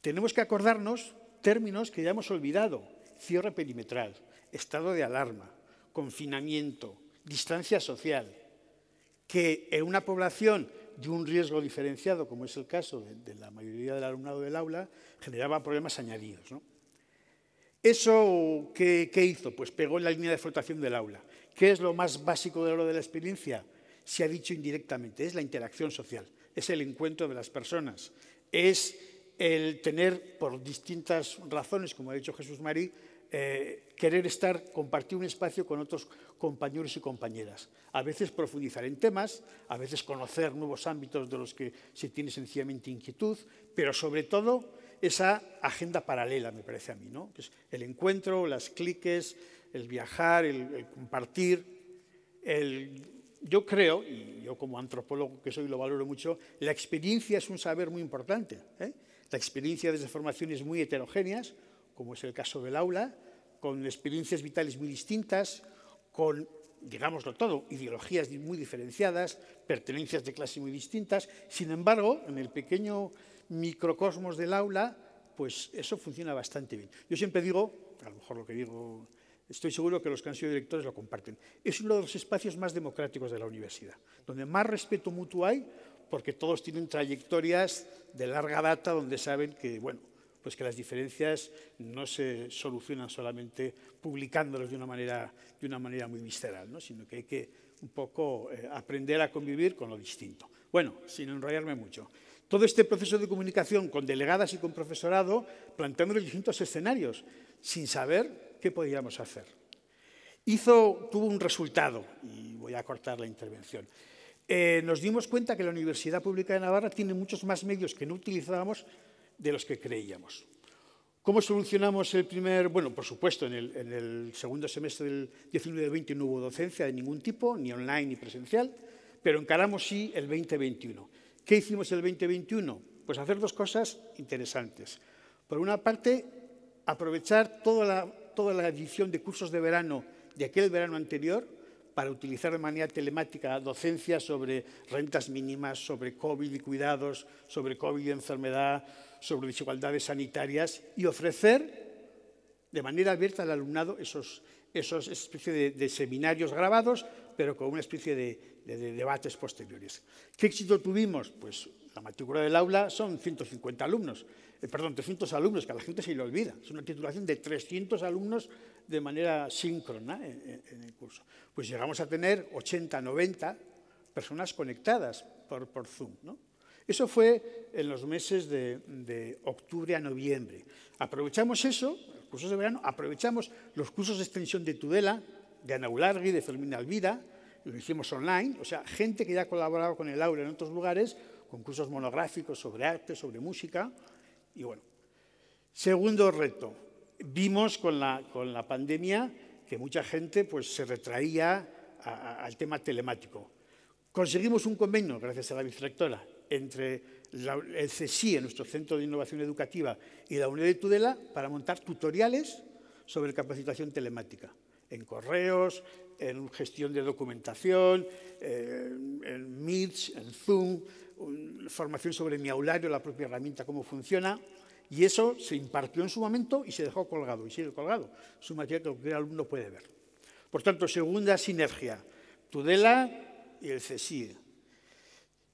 Tenemos que acordarnos términos que ya hemos olvidado, cierre perimetral, estado de alarma, confinamiento, distancia social, que en una población de un riesgo diferenciado, como es el caso de, de la mayoría del alumnado del aula, generaba problemas añadidos. ¿no? ¿Eso qué, hizo? Pues pegó en la línea de flotación del aula. ¿Qué es lo más básico de lo de la experiencia? Se ha dicho indirectamente, es la interacción social, es el encuentro de las personas, es el tener, por distintas razones, como ha dicho Jesús Marí, eh, querer estar, compartir un espacio con otros compañeros y compañeras. A veces profundizar en temas, a veces conocer nuevos ámbitos de los que se tiene sencillamente inquietud, pero sobre todo esa agenda paralela, me parece a mí, ¿no? el encuentro, las cliques, el viajar, el, compartir, yo creo, y yo como antropólogo que soy lo valoro mucho, la experiencia es un saber muy importante. ¿eh? La experiencia desde formaciones muy heterogéneas, como es el caso del aula, con experiencias vitales muy distintas, con digámoslo todo, ideologías muy diferenciadas, pertenencias de clase muy distintas. Sin embargo, en el pequeño microcosmos del aula, pues eso funciona bastante bien. Yo siempre digo, a lo mejor lo que digo, estoy seguro que los que han sido directores lo comparten, es uno de los espacios más democráticos de la universidad, donde más respeto mutuo hay, porque todos tienen trayectorias de larga data donde saben que, bueno, pues que las diferencias no se solucionan solamente publicándolas de una manera, de una manera muy visceral, sino que hay que un poco eh, aprender a convivir con lo distinto. Bueno, sin enrollarme mucho. Todo este proceso de comunicación con delegadas y con profesorado, planteando los distintos escenarios, sin saber qué podíamos hacer. Hizo, tuvo un resultado, y voy a cortar la intervención. Eh, nos dimos cuenta que la Universidad Pública de Navarra tiene muchos más medios que no utilizábamos de los que creíamos. ¿Cómo solucionamos el primer? Bueno, por supuesto, en el, segundo semestre del 19-20 no hubo docencia de ningún tipo, ni online ni presencial, pero encaramos sí el 2021. ¿Qué hicimos el 2021? Pues hacer dos cosas interesantes. Por una parte, aprovechar toda la, toda la edición de cursos de verano de aquel verano anterior para utilizar de manera telemática docencia sobre rentas mínimas, sobre COVID y cuidados, sobre COVID y enfermedad, sobre desigualdades sanitarias y ofrecer de manera abierta al alumnado esos, esos especie de, seminarios grabados, pero con una especie de, debates posteriores. ¿Qué éxito tuvimos? Pues la matrícula del aula son 150 alumnos, eh, perdón, 300 alumnos, que a la gente se le olvida. Es una titulación de 300 alumnos de manera síncrona en, el curso. Pues llegamos a tener 80, 90 personas conectadas por, por Zoom, ¿no? Eso fue en los meses de, octubre a noviembre. Aprovechamos eso, los cursos de verano, aprovechamos los cursos de extensión de Tudela, de Ana Ulargui, de Fermín Alvira, lo hicimos online, o sea, gente que ya ha colaborado con el aula en otros lugares, con cursos monográficos sobre arte, sobre música, y bueno. Segundo reto, vimos con la, pandemia que mucha gente pues, se retraía al tema telemático. Conseguimos un convenio, gracias a la vicerectora, entre la, el CSI, nuestro Centro de Innovación Educativa, y la Unidad de Tudela para montar tutoriales sobre capacitación telemática, en correos, en gestión de documentación, eh, en Meets, en Zoom, formación sobre mi aulario, la propia herramienta, cómo funciona. Y eso se impartió en su momento y se dejó colgado, y sigue colgado. Es un material que cualquier alumno puede ver. Por tanto, segunda sinergia, Tudela y el CSIE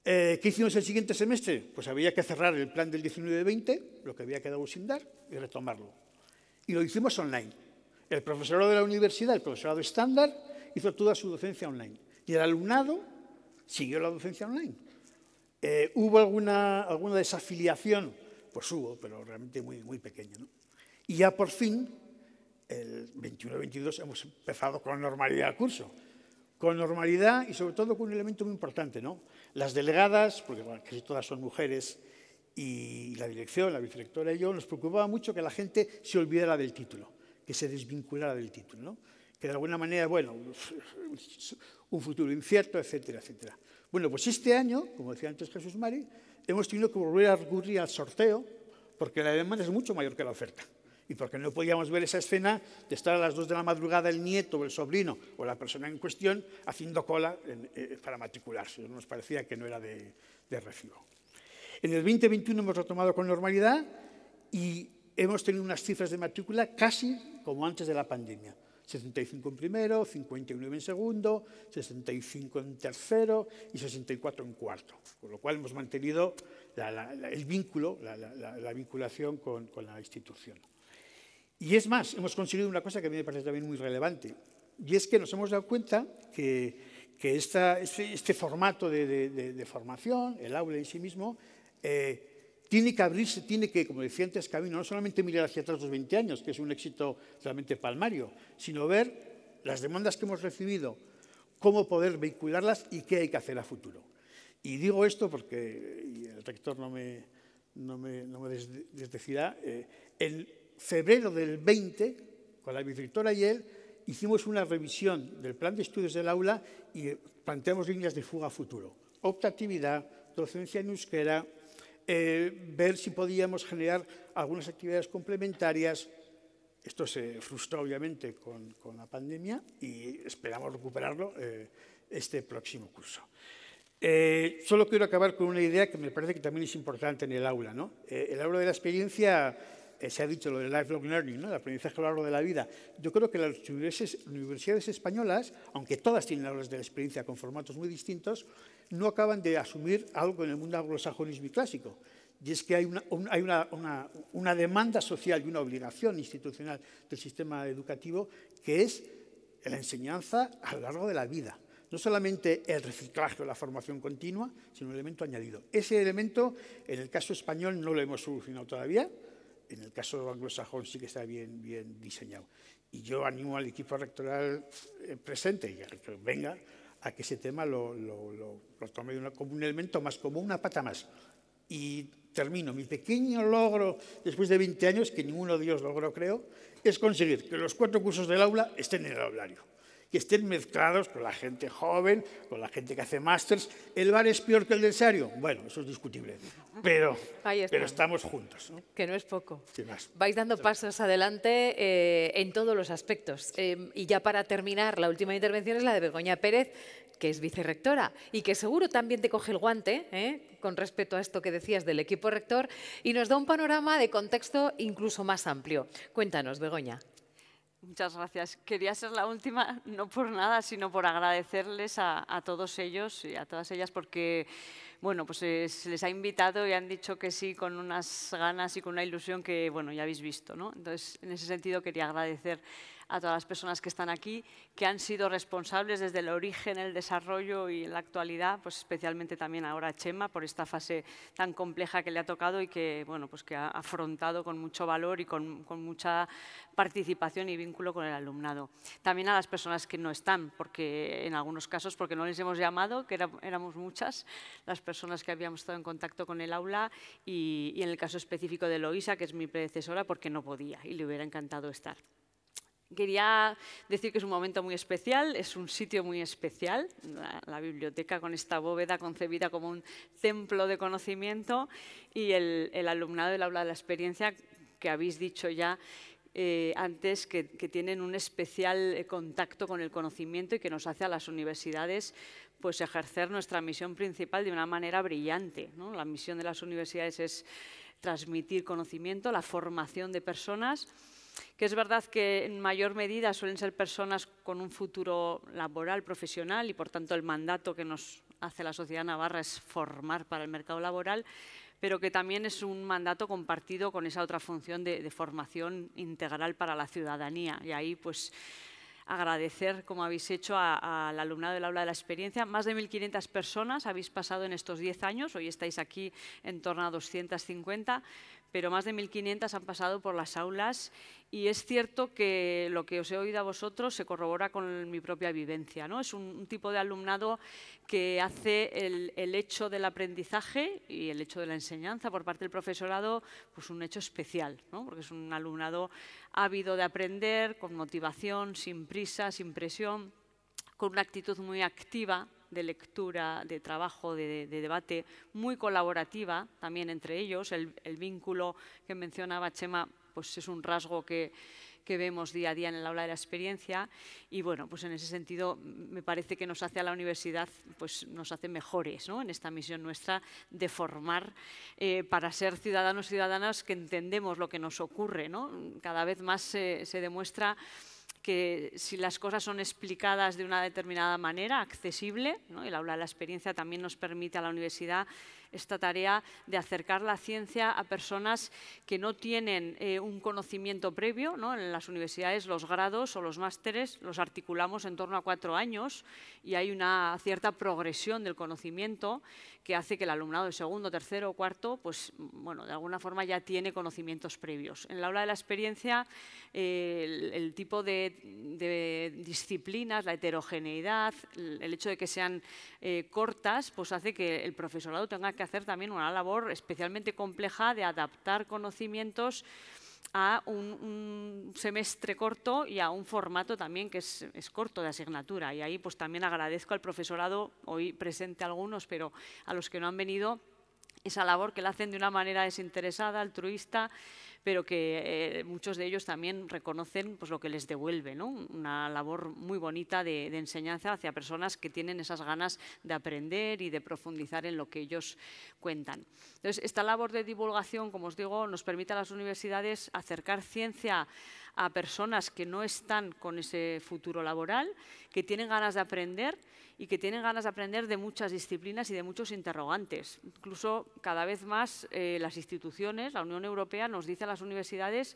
eh, ¿Qué hicimos el siguiente semestre? Pues había que cerrar el plan del 19-20, lo que había quedado sin dar, y retomarlo. Y lo hicimos online. El profesorado de la universidad, el profesorado estándar, hizo toda su docencia online. Y el alumnado siguió la docencia online. Eh, ¿Hubo alguna, desafiliación? Pues hubo, pero realmente muy, muy pequeña. Y ya por fin, el 21-22, hemos empezado con normalidad el curso. Con normalidad y sobre todo con un elemento muy importante, ¿no? Las delegadas, porque casi todas son mujeres, y la dirección, la vicerectora y yo, nos preocupaba mucho que la gente se olvidara del título, que se desvinculara del título, que de alguna manera, bueno, un futuro incierto, etcétera, etcétera. Bueno, pues este año, como decía antes Jesús Mari, hemos tenido que volver a recurrir al sorteo porque la demanda es mucho mayor que la oferta y porque no podíamos ver esa escena de estar a las 2 de la madrugada el nieto, o el sobrino o la persona en cuestión haciendo cola eh, para matricularse. Nos parecía que no era de, recibo. En el 2021 hemos retomado con normalidad y hemos tenido unas cifras de matrícula casi como antes de la pandemia. 65 en primero, 59 en segundo, 65 en tercero y 64 en cuarto. Con lo cual hemos mantenido el vínculo, la, vinculación con la institución. Y es más, hemos conseguido una cosa que a mí me parece también muy relevante, y es que nos hemos dado cuenta que, este, este, formato de, formación, el aula en sí mismo, eh, tiene que abrirse, tiene que, como decía antes, camino, no solamente mirar hacia atrás los 20 años, que es un éxito realmente palmario, sino ver las demandas que hemos recibido, cómo poder vincularlas y qué hay que hacer a futuro. Y digo esto porque, el rector no me, desdecirá, eh, febrero del 20, con la vicerectora y él, hicimos una revisión del plan de estudios del aula y planteamos líneas de fuga futuro. futuro. Optatividad, docencia en euskera, eh, ver si podíamos generar algunas actividades complementarias. Esto se frustró, obviamente, con, con la pandemia y esperamos recuperarlo eh, este próximo curso. Eh, solo quiero acabar con una idea que me parece que también es importante en el aula. ¿no? el aula de la experiencia eh, se ha dicho lo del lifelong learning, ¿no? el aprendizaje a lo largo de la vida. Yo creo que las universidades españolas, aunque todas tienen aulas de la experiencia con formatos muy distintos, no acaban de asumir algo en el mundo anglosajón y clásico. Y es que hay, una, hay una, una, demanda social y una obligación institucional del sistema educativo que es la enseñanza a lo largo de la vida. No solamente el reciclaje o la formación continua, sino un elemento añadido. Ese elemento, en el caso español, no lo hemos solucionado todavía en el caso anglosajón sí que está bien, bien diseñado. Y yo animo al equipo rectoral eh, presente y al que venga a que ese tema lo, lo tome como un elemento más, como una pata más. Y termino. Mi pequeño logro, después de 20 años, que ninguno de ellos logró, creo, es conseguir que los cuatro cursos del aula estén en el aulario que estén mezclados con la gente joven, con la gente que hace másters. ¿El bar es peor que el del Bueno, eso es discutible, pero, pero estamos juntos. ¿no? Que no es poco. Vais dando pasos adelante eh, en todos los aspectos. Eh, y ya para terminar, la última intervención es la de Begoña Pérez, que es vicerrectora y que seguro también te coge el guante eh, con respecto a esto que decías del equipo rector y nos da un panorama de contexto incluso más amplio. Cuéntanos, Begoña. Muchas gracias. Quería ser la última, no por nada, sino por agradecerles a, todos ellos y a todas ellas porque bueno, pues eh, se les ha invitado y han dicho que sí con unas ganas y con una ilusión que bueno, ya habéis visto. ¿no? Entonces, en ese sentido quería agradecer a todas las personas que están aquí, que han sido responsables desde el origen, el desarrollo y la actualidad, pues especialmente también ahora a Chema por esta fase tan compleja que le ha tocado y que, bueno, pues que ha afrontado con mucho valor y con, mucha participación y vínculo con el alumnado. También a las personas que no están, porque en algunos casos, porque no les hemos llamado, que éramos muchas las personas que habíamos estado en contacto con el aula y, y en el caso específico de Loisa, que es mi predecesora, porque no podía y le hubiera encantado estar. Quería decir que es un momento muy especial, es un sitio muy especial, la, biblioteca con esta bóveda concebida como un templo de conocimiento y el, el alumnado del aula de la experiencia que habéis dicho ya eh, antes que, que, tienen un especial eh, contacto con el conocimiento y que nos hace a las universidades pues ejercer nuestra misión principal de una manera brillante. ¿no? La misión de las universidades es transmitir conocimiento, la formación de personas que es verdad que en mayor medida suelen ser personas con un futuro laboral, profesional, y por tanto el mandato que nos hace la sociedad navarra es formar para el mercado laboral, pero que también es un mandato compartido con esa otra función de, formación integral para la ciudadanía. Y ahí, pues, agradecer, como habéis hecho, al alumnado del aula de la experiencia. Más de 1.500 personas habéis pasado en estos 10 años, hoy estáis aquí en torno a 250, pero más de 1.500 han pasado por las aulas y es cierto que lo que os he oído a vosotros se corrobora con mi propia vivencia. ¿no? Es un, tipo de alumnado que hace el, hecho del aprendizaje y el hecho de la enseñanza por parte del profesorado pues un hecho especial, porque es un alumnado ávido de aprender, con motivación, sin prisa, sin presión, con una actitud muy activa de lectura, de trabajo, de, debate, muy colaborativa también entre ellos. El, vínculo que mencionaba Chema pues es un rasgo que, vemos día a día en el aula de la experiencia y bueno, pues en ese sentido me parece que nos hace a la universidad, pues nos hace mejores en esta misión nuestra de formar eh, para ser ciudadanos y ciudadanas que entendemos lo que nos ocurre. Cada vez más se demuestra que si las cosas son explicadas de una determinada manera, accesible, el aula de la experiencia también nos permite a la universidad esta tarea de acercar la ciencia a personas que no tienen eh, un conocimiento previo. ¿no? En las universidades los grados o los másteres los articulamos en torno a cuatro años y hay una cierta progresión del conocimiento que hace que el alumnado de segundo, tercero o cuarto, pues bueno, de alguna forma ya tiene conocimientos previos. En la aula de la experiencia, eh, el, tipo de, disciplinas, la heterogeneidad, el, hecho de que sean eh, cortas, pues hace que el profesorado tenga que hacer también una labor especialmente compleja de adaptar conocimientos a un, semestre corto y a un formato también que es, es, corto de asignatura. Y ahí pues también agradezco al profesorado, hoy presente algunos, pero a los que no han venido, esa labor que la hacen de una manera desinteresada, altruista, pero que eh, muchos de ellos también reconocen pues, lo que les devuelve, una labor muy bonita de, de, enseñanza hacia personas que tienen esas ganas de aprender y de profundizar en lo que ellos cuentan. Entonces, esta labor de divulgación, como os digo, nos permite a las universidades acercar ciencia a personas que no están con ese futuro laboral, que tienen ganas de aprender y que tienen ganas de aprender de muchas disciplinas y de muchos interrogantes. Incluso cada vez más eh, las instituciones, la Unión Europea, nos dice a las universidades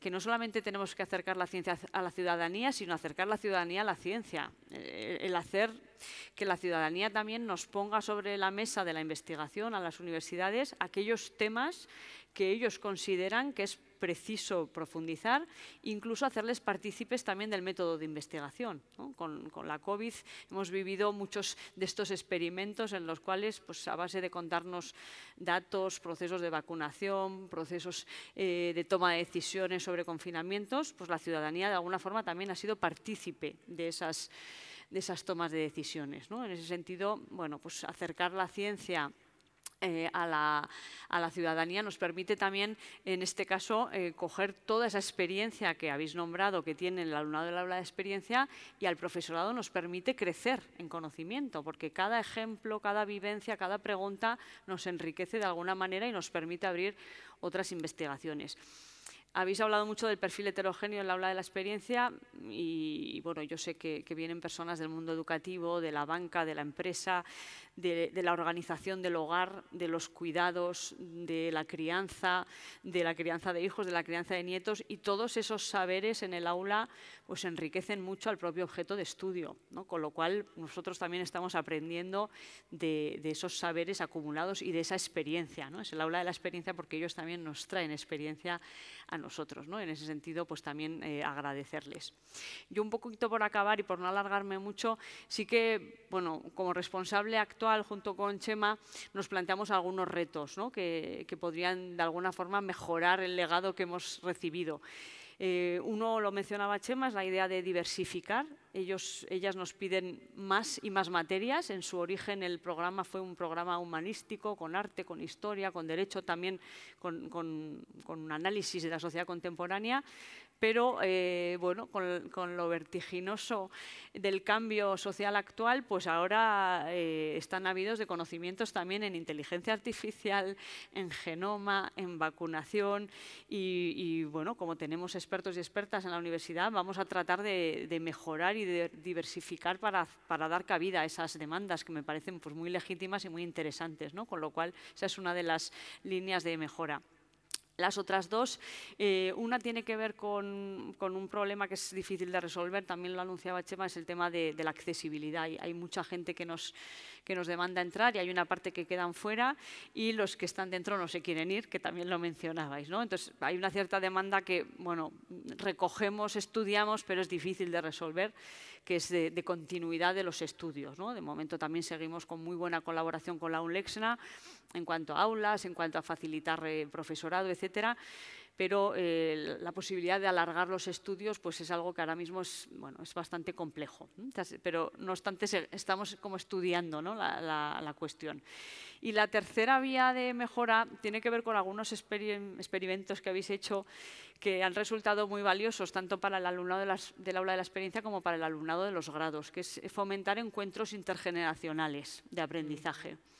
que no solamente tenemos que acercar la ciencia a la ciudadanía, sino acercar la ciudadanía a la ciencia. Eh, el hacer que la ciudadanía también nos ponga sobre la mesa de la investigación a las universidades aquellos temas que ellos consideran que es preciso profundizar, incluso hacerles partícipes también del método de investigación. Con, la COVID hemos vivido muchos de estos experimentos en los cuales, pues, a base de contarnos datos, procesos de vacunación, procesos eh, de toma de decisiones sobre confinamientos, pues la ciudadanía de alguna forma también ha sido partícipe de esas de esas tomas de decisiones. ¿no? En ese sentido, bueno, pues acercar la ciencia eh, a, la, ciudadanía nos permite también, en este caso, eh, coger toda esa experiencia que habéis nombrado, que tiene el alumnado del aula de experiencia, y al profesorado nos permite crecer en conocimiento, porque cada ejemplo, cada vivencia, cada pregunta nos enriquece de alguna manera y nos permite abrir otras investigaciones. Habéis hablado mucho del perfil heterogéneo en la aula de la experiencia y, bueno, yo sé que, vienen personas del mundo educativo, de la banca, de la empresa, de, de, la organización del hogar, de los cuidados, de la crianza, de la crianza de hijos, de la crianza de nietos y todos esos saberes en el aula pues enriquecen mucho al propio objeto de estudio, ¿no? con lo cual nosotros también estamos aprendiendo de, esos saberes acumulados y de esa experiencia. ¿no? Es el aula de la experiencia porque ellos también nos traen experiencia a nosotros. ¿no? En ese sentido, pues también eh, agradecerles. Yo un poquito por acabar y por no alargarme mucho, sí que, bueno, como responsable actual junto con Chema, nos planteamos algunos retos que, que podrían de alguna forma mejorar el legado que hemos recibido. Eh, uno lo mencionaba Chema, es la idea de diversificar. Ellos, ellas nos piden más y más materias. En su origen el programa fue un programa humanístico, con arte, con historia, con derecho, también con, con un análisis de la sociedad contemporánea pero eh, bueno, con, lo vertiginoso del cambio social actual, pues ahora eh, están habidos de conocimientos también en inteligencia artificial, en genoma, en vacunación y, bueno, como tenemos expertos y expertas en la universidad, vamos a tratar de, mejorar y de diversificar para, dar cabida a esas demandas que me parecen pues, muy legítimas y muy interesantes, ¿no? con lo cual esa es una de las líneas de mejora. Las otras dos, eh, una tiene que ver con, un problema que es difícil de resolver, también lo anunciaba Chema, es el tema de, la accesibilidad. Hay, mucha gente que nos, que nos demanda entrar y hay una parte que quedan fuera y los que están dentro no se quieren ir, que también lo mencionabais. ¿no? Entonces, hay una cierta demanda que, bueno, recogemos, estudiamos, pero es difícil de resolver que es de, continuidad de los estudios. De momento también seguimos con muy buena colaboración con la UNLEXNA en cuanto a aulas, en cuanto a facilitar eh, profesorado, etcétera pero eh, la posibilidad de alargar los estudios pues es algo que ahora mismo es, bueno, es bastante complejo. Pero no obstante, estamos como estudiando ¿no? la, cuestión. Y la tercera vía de mejora tiene que ver con algunos experimentos que habéis hecho que han resultado muy valiosos tanto para el alumnado de del aula de la experiencia como para el alumnado de los grados, que es fomentar encuentros intergeneracionales de aprendizaje. Mm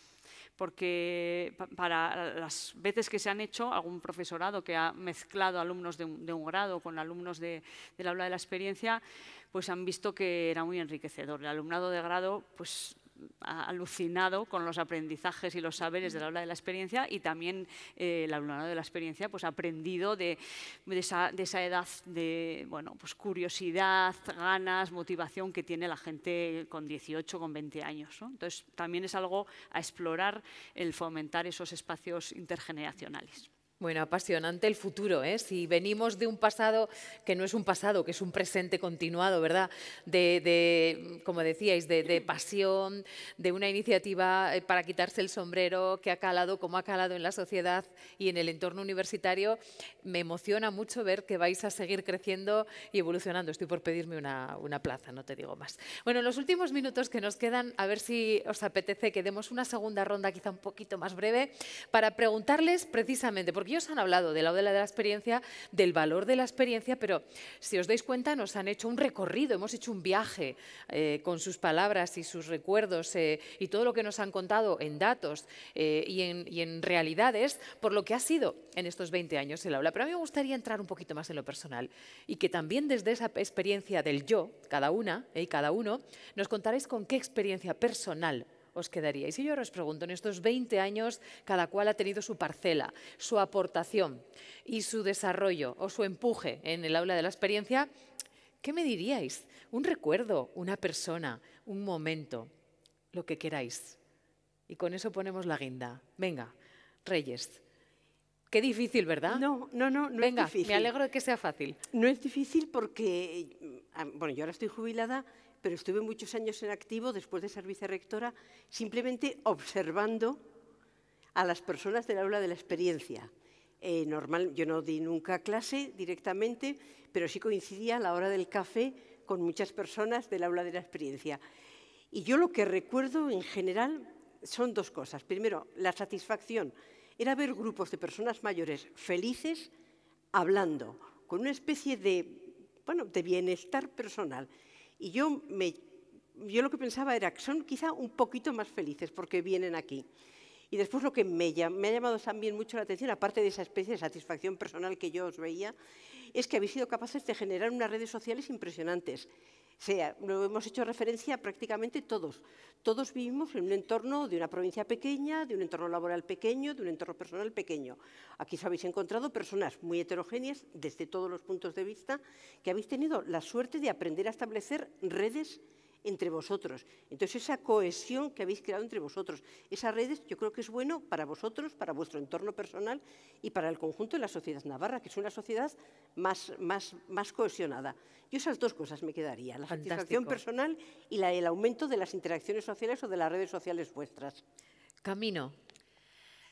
porque para las veces que se han hecho, algún profesorado que ha mezclado alumnos de un, grado con alumnos de, del aula de la experiencia, pues han visto que era muy enriquecedor. El alumnado de grado pues, alucinado con los aprendizajes y los saberes de la aula de la experiencia y también eh, el alumnado de la experiencia pues, ha aprendido de, esa, edad de pues, curiosidad, ganas, motivación que tiene la gente con 18, con 20 años. Entonces, también es algo a explorar el fomentar esos espacios intergeneracionales. Bueno, apasionante el futuro, ¿eh? Si venimos de un pasado que no es un pasado, que es un presente continuado, ¿verdad? De, como decíais, de, pasión, de una iniciativa eh, para quitarse el sombrero que ha calado como ha calado en la sociedad y en el entorno universitario, me emociona mucho ver que vais a seguir creciendo y evolucionando. Estoy por pedirme una, plaza, no te digo más. Bueno, los últimos minutos que nos quedan, a ver si os apetece que demos una segunda ronda, quizá un poquito más breve, para preguntarles precisamente, porque han hablado del lado de la, experiencia, del valor de la experiencia, pero si os dais cuenta nos han hecho un recorrido, hemos hecho un viaje eh, con sus palabras y sus recuerdos eh, y todo lo que nos han contado en datos eh, y, en, y en realidades por lo que ha sido en estos 20 años el aula. Pero a mí me gustaría entrar un poquito más en lo personal y que también desde esa experiencia del yo, cada una y cada uno, nos contaréis con qué experiencia personal os quedaríais? Y yo os pregunto, en estos 20 años cada cual ha tenido su parcela, su aportación y su desarrollo o su empuje en el aula de la experiencia, ¿qué me diríais? Un recuerdo, una persona, un momento, lo que queráis. Y con eso ponemos la guinda. Venga, Reyes. Qué difícil, ¿verdad? No, no, no, no Venga, es difícil. Me alegro de que sea fácil. No es difícil porque, ah, bueno, yo ahora estoy jubilada, pero estuve muchos años en activo después de ser vicerectora, simplemente observando a las personas del aula de la experiencia. Eh, normal, yo no di nunca clase directamente, pero sí coincidía a la hora del café con muchas personas del aula de la experiencia. Y yo lo que recuerdo en general son dos cosas. Primero, la satisfacción. Era ver grupos de personas mayores felices hablando, con una especie de, bueno, de bienestar personal. Y yo, me, yo lo que pensaba era que son quizá un poquito más felices porque vienen aquí. Y después lo que me, me ha llamado también mucho la atención, aparte de esa especie de satisfacción personal que yo os veía, es que habéis sido capaces de generar unas redes sociales impresionantes sea, lo hemos hecho referencia prácticamente todos. Todos vivimos en un entorno de una provincia pequeña, de un entorno laboral pequeño, de un entorno personal pequeño. Aquí os habéis encontrado personas muy heterogéneas desde todos los puntos de vista que habéis tenido la suerte de aprender a establecer redes entre vosotros. Entonces, esa cohesión que habéis creado entre vosotros, esas redes, yo creo que es bueno para vosotros, para vuestro entorno personal y para el conjunto de la sociedad navarra, que es una sociedad más, más, más cohesionada. Yo esas dos cosas me quedaría, la satisfacción personal y el aumento de las interacciones sociales o de las redes sociales vuestras. Camino.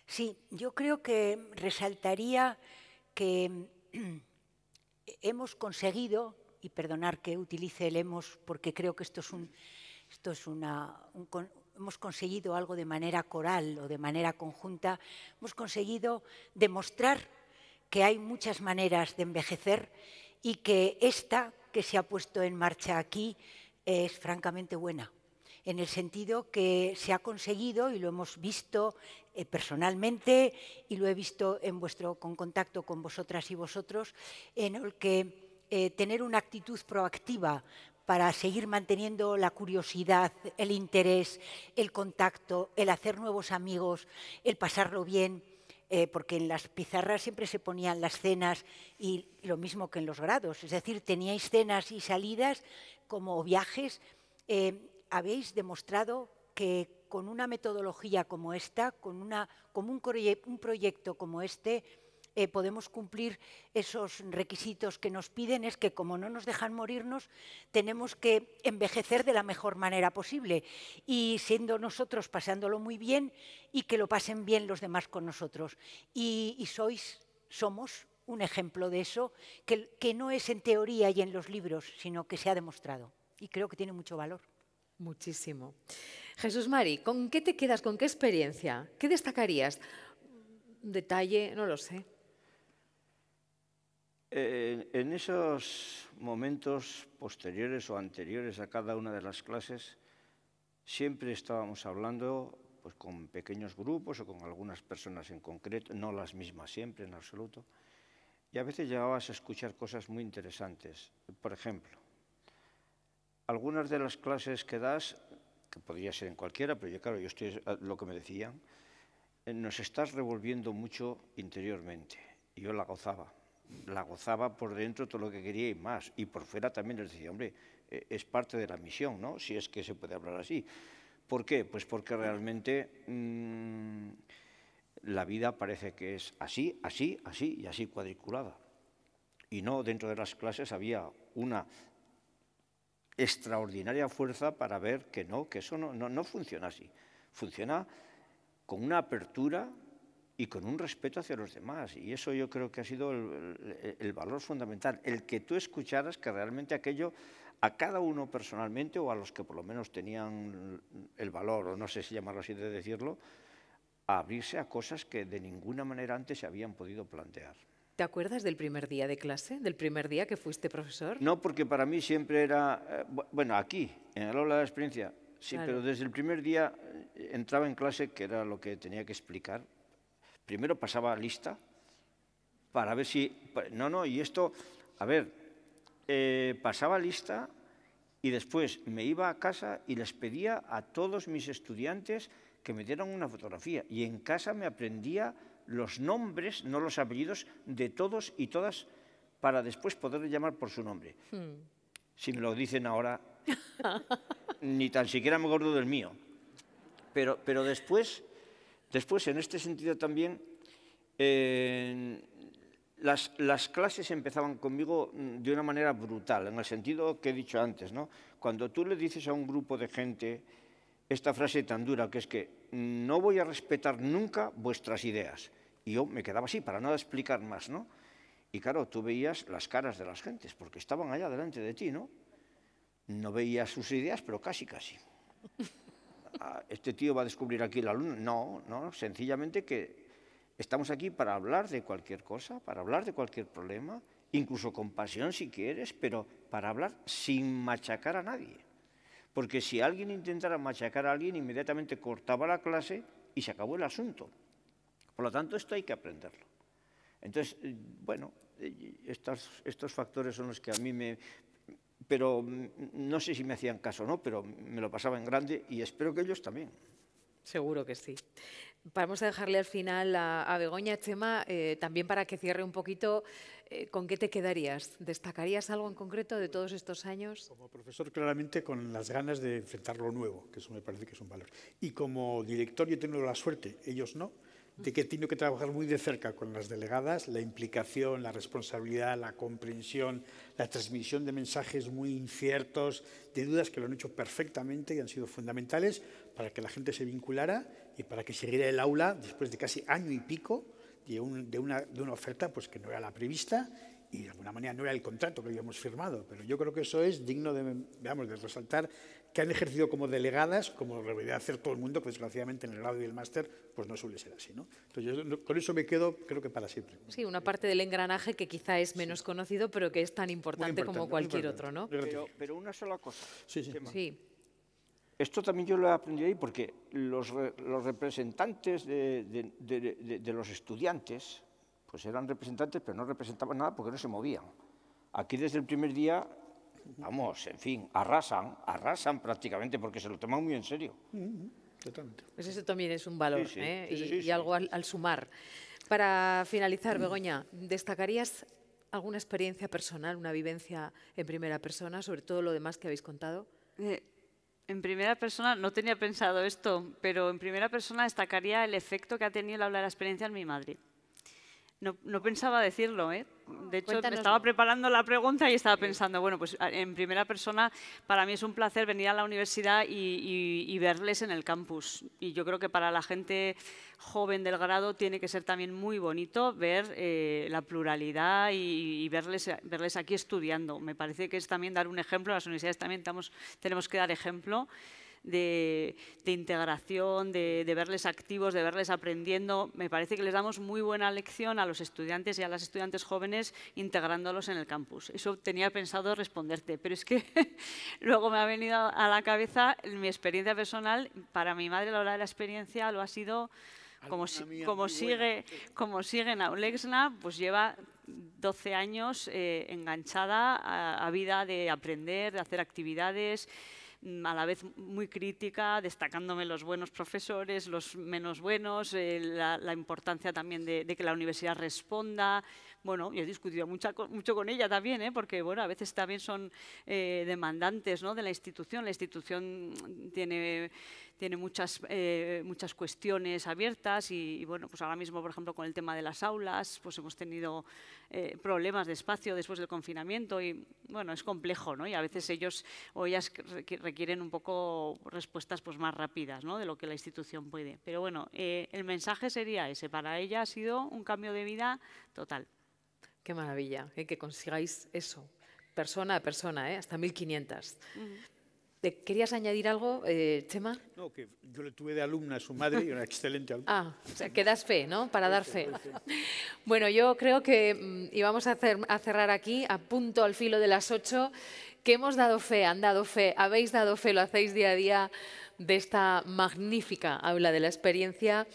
Sí, yo creo que resaltaría que hemos conseguido y perdonar que utilice el hemos porque creo que esto es un, esto es una, hemos conseguido algo de manera coral o de manera conjunta, hemos conseguido demostrar que hay muchas maneras de envejecer y que esta que se ha puesto en marcha aquí es francamente buena, en el sentido que se ha conseguido, y lo hemos visto eh, personalmente y lo he visto en vuestro, con contacto con vosotras y vosotros, en el que eh, tener una actitud proactiva para seguir manteniendo la curiosidad, el interés, el contacto, el hacer nuevos amigos, el pasarlo bien, eh, porque en las pizarras siempre se ponían las cenas y lo mismo que en los grados, es decir, teníais cenas y salidas como viajes, eh, habéis demostrado que con una metodología como esta, con, un proyecto como este, eh, podemos cumplir esos requisitos que nos piden es que como no nos dejan morirnos, tenemos que envejecer de la mejor manera posible y siendo nosotros pasándolo muy bien y que lo pasen bien los demás con nosotros. Y, sois, somos un ejemplo de eso, que, que no es en teoría y en los libros, sino que se ha demostrado. Y creo que tiene mucho valor. Muchísimo. Jesús Mari, ¿con qué te quedas? ¿Con qué experiencia? ¿Qué destacarías? Detalle, no lo sé. Eh, en esos momentos posteriores o anteriores a cada una de las clases, siempre estábamos hablando pues, con pequeños grupos o con algunas personas en concreto, no las mismas siempre en absoluto, y a veces llegabas a escuchar cosas muy interesantes. Por ejemplo, algunas de las clases que das, que podría ser en cualquiera, pero yo, claro, yo estoy eh, lo que me decían, eh, nos estás revolviendo mucho interiormente, y yo la gozaba la gozaba por dentro todo lo que quería y más. Y por fuera también les decía, hombre, eh, es parte de la misión, ¿no? Si es que se puede hablar así. ¿Por qué? Pues porque realmente mm, la vida parece que es así, así, así y así cuadriculada. Y no dentro de las clases había una extraordinaria fuerza para ver que no, que eso no, no funciona así. Funciona con una apertura y con un respeto hacia los demás. Y eso yo creo que ha sido el, valor fundamental, el que tú escucharas que realmente aquello a cada uno personalmente o a los que por lo menos tenían el valor, o no sé si llamarlo así de decirlo, a abrirse a cosas que de ninguna manera antes se habían podido plantear. ¿Te acuerdas del primer día de clase, del primer día que fuiste profesor? No, porque para mí siempre era, eh, bueno, aquí, en el aula de la experiencia, sí, pero desde el primer día eh, entraba en clase, que era lo que tenía que explicar, Primero pasaba lista para ver si... No, no, y esto, a ver, eh, pasaba lista y después me iba a casa y les pedía a todos mis estudiantes que me dieran una fotografía. Y en casa me aprendía los nombres, no los apellidos, de todos y todas para después poder llamar por su nombre. Hmm. Si me lo dicen ahora, ni tan siquiera me acuerdo del mío. Pero, pero después Después, en este sentido también, las, las, clases empezaban conmigo mm, de una manera brutal, en el sentido que he dicho antes, ¿no? Cuando tú le dices a un grupo de gente esta frase tan dura, que es que no voy a respetar nunca vuestras ideas. Y yo me quedaba así, para no explicar más, ¿no? Y claro, tú veías las caras de las gentes, porque estaban allá delante de ti, ¿no? No veías sus ideas, pero casi, casi este tío va a descubrir aquí la luna. No, no, sencillamente que estamos aquí para hablar de cualquier cosa, para hablar de cualquier problema, incluso con pasión si quieres, pero para hablar sin machacar a nadie. Porque si alguien intentara machacar a alguien, inmediatamente cortaba la clase y se acabó el asunto. Por lo tanto, esto hay que aprenderlo. Entonces, eh, bueno, eh, estos, estos factores son los que a mí me, pero mm, no sé si me hacían caso o no, pero me lo pasaba en grande y espero que ellos también. Seguro que sí. Vamos a dejarle al final a, a Begoña Chema, eh, también para que cierre un poquito, eh, ¿con qué te quedarías? ¿Destacarías algo en concreto de todos estos años? Como profesor, claramente con las ganas de enfrentar lo nuevo, que eso me parece que es un valor. Y como director yo he tenido la suerte, ellos no, de que tiene que trabajar muy de cerca con las delegadas, la implicación, la responsabilidad, la comprensión, la transmisión de mensajes muy inciertos, de dudas que lo han hecho perfectamente y han sido fundamentales para que la gente se vinculara y para que siguiera el aula después de casi año y pico de, de, una, oferta pues, que no era la prevista y de alguna manera no era el contrato que habíamos firmado, pero yo creo que eso es digno de, de resaltar que han ejercido como delegadas, como debería hacer todo el mundo, que desgraciadamente en el grado y el máster pues no suele ser así. ¿no? Entonces yo con eso me quedo creo que para siempre. Sí, una parte del engranaje que quizá es menos conocido, pero que es tan importante, como cualquier otro. ¿no? Pero, una sola cosa. Sí, sí. sí. Esto también yo lo he aprendido ahí porque los, representantes de, de, los estudiantes, pues eran representantes, pero no representaban nada porque no se movían. Aquí desde el primer día vamos, en fin, arrasan, arrasan prácticamente porque se lo toman muy en serio. Mm-hmm. Totalmente. Pues eso también es un valor ¿eh? y, algo al, sumar. Para finalizar, Begoña, ¿destacarías alguna experiencia personal, una vivencia en primera persona, sobre todo lo demás que habéis contado? Eh, en primera persona, no tenía pensado esto, pero en primera persona destacaría el efecto que ha tenido el hablar de la experiencia en mi madre. no pensaba decirlo, ¿eh? De hecho, estaba preparando la pregunta y estaba pensando, bueno, pues ah, en primera persona para mí es un placer venir a la universidad y, verles en el campus. Y yo creo que para la gente joven del grado tiene que ser también muy bonito ver eh, la pluralidad y, verles, verles aquí estudiando. Me parece que es también dar un ejemplo, las universidades también estamos, tenemos que dar ejemplo de, integración, de, verles activos, de verles aprendiendo. Me parece que les damos muy buena lección a los estudiantes y a las estudiantes jóvenes integrándolos en el campus. Eso tenía pensado responderte, pero es que luego me ha venido a la cabeza mi experiencia personal. Para mi madre la hora de la experiencia lo ha sido... Como, como, sigue, como sigue en Aulexna, pues lleva 12 años eh, enganchada a, vida de aprender, de hacer actividades, a la vez muy crítica, destacándome los buenos profesores, los menos buenos, eh, la, importancia también de que la universidad responda bueno, y he discutido mucho con ella también, ¿eh? porque bueno, a veces también son eh, demandantes de la institución. La institución tiene, tiene muchas, eh, muchas cuestiones abiertas y, bueno, pues ahora mismo, por ejemplo, con el tema de las aulas, pues hemos tenido eh, problemas de espacio después del confinamiento y bueno, es complejo, ¿no? Y a veces ellos o ellas requieren un poco respuestas pues, más rápidas de lo que la institución puede. Pero bueno, el mensaje sería ese. Para ella ha sido un cambio de vida total. Qué maravilla, eh, que consigáis eso, persona a persona, eh, hasta 1500. ¿Querías añadir algo, eh, Chema? No, que yo le tuve de alumna a su madre y una excelente alumna. Ah, o sea, que das fe, ¿no? Para dar fe. Bueno, yo creo que íbamos mm, a, a cerrar aquí, a punto, al filo de las 8, que hemos dado fe, han dado fe, habéis dado fe, lo hacéis día a día de esta magnífica aula de la experiencia.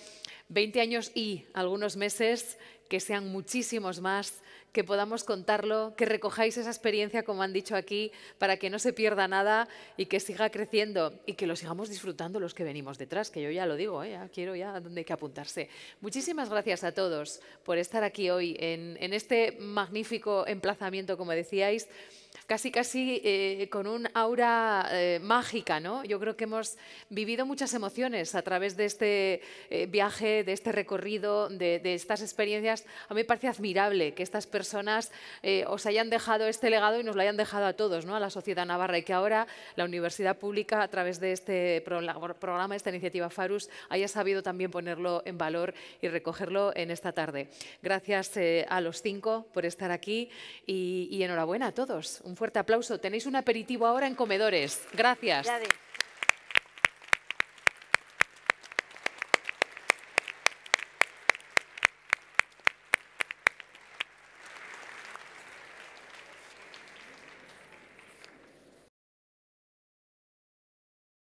20 años y algunos meses, que sean muchísimos más que podamos contarlo, que recojáis esa experiencia, como han dicho aquí, para que no se pierda nada y que siga creciendo y que lo sigamos disfrutando los que venimos detrás, que yo ya lo digo, ¿eh? ya quiero ya donde hay que apuntarse. Muchísimas gracias a todos por estar aquí hoy en este magnífico emplazamiento, como decíais casi casi eh, con un aura eh, mágica, ¿no? Yo creo que hemos vivido muchas emociones a través de este eh, viaje, de este recorrido, de, estas experiencias. A mí me parece admirable que estas personas os hayan dejado este legado y nos lo hayan dejado a todos, ¿no? A la sociedad navarra y que ahora la universidad pública a través de este programa, esta iniciativa Farus, haya sabido también ponerlo en valor y recogerlo en esta tarde. Gracias a los cinco por estar aquí y enhorabuena a todos un fuerte aplauso. Tenéis un aperitivo ahora en comedores. Gracias.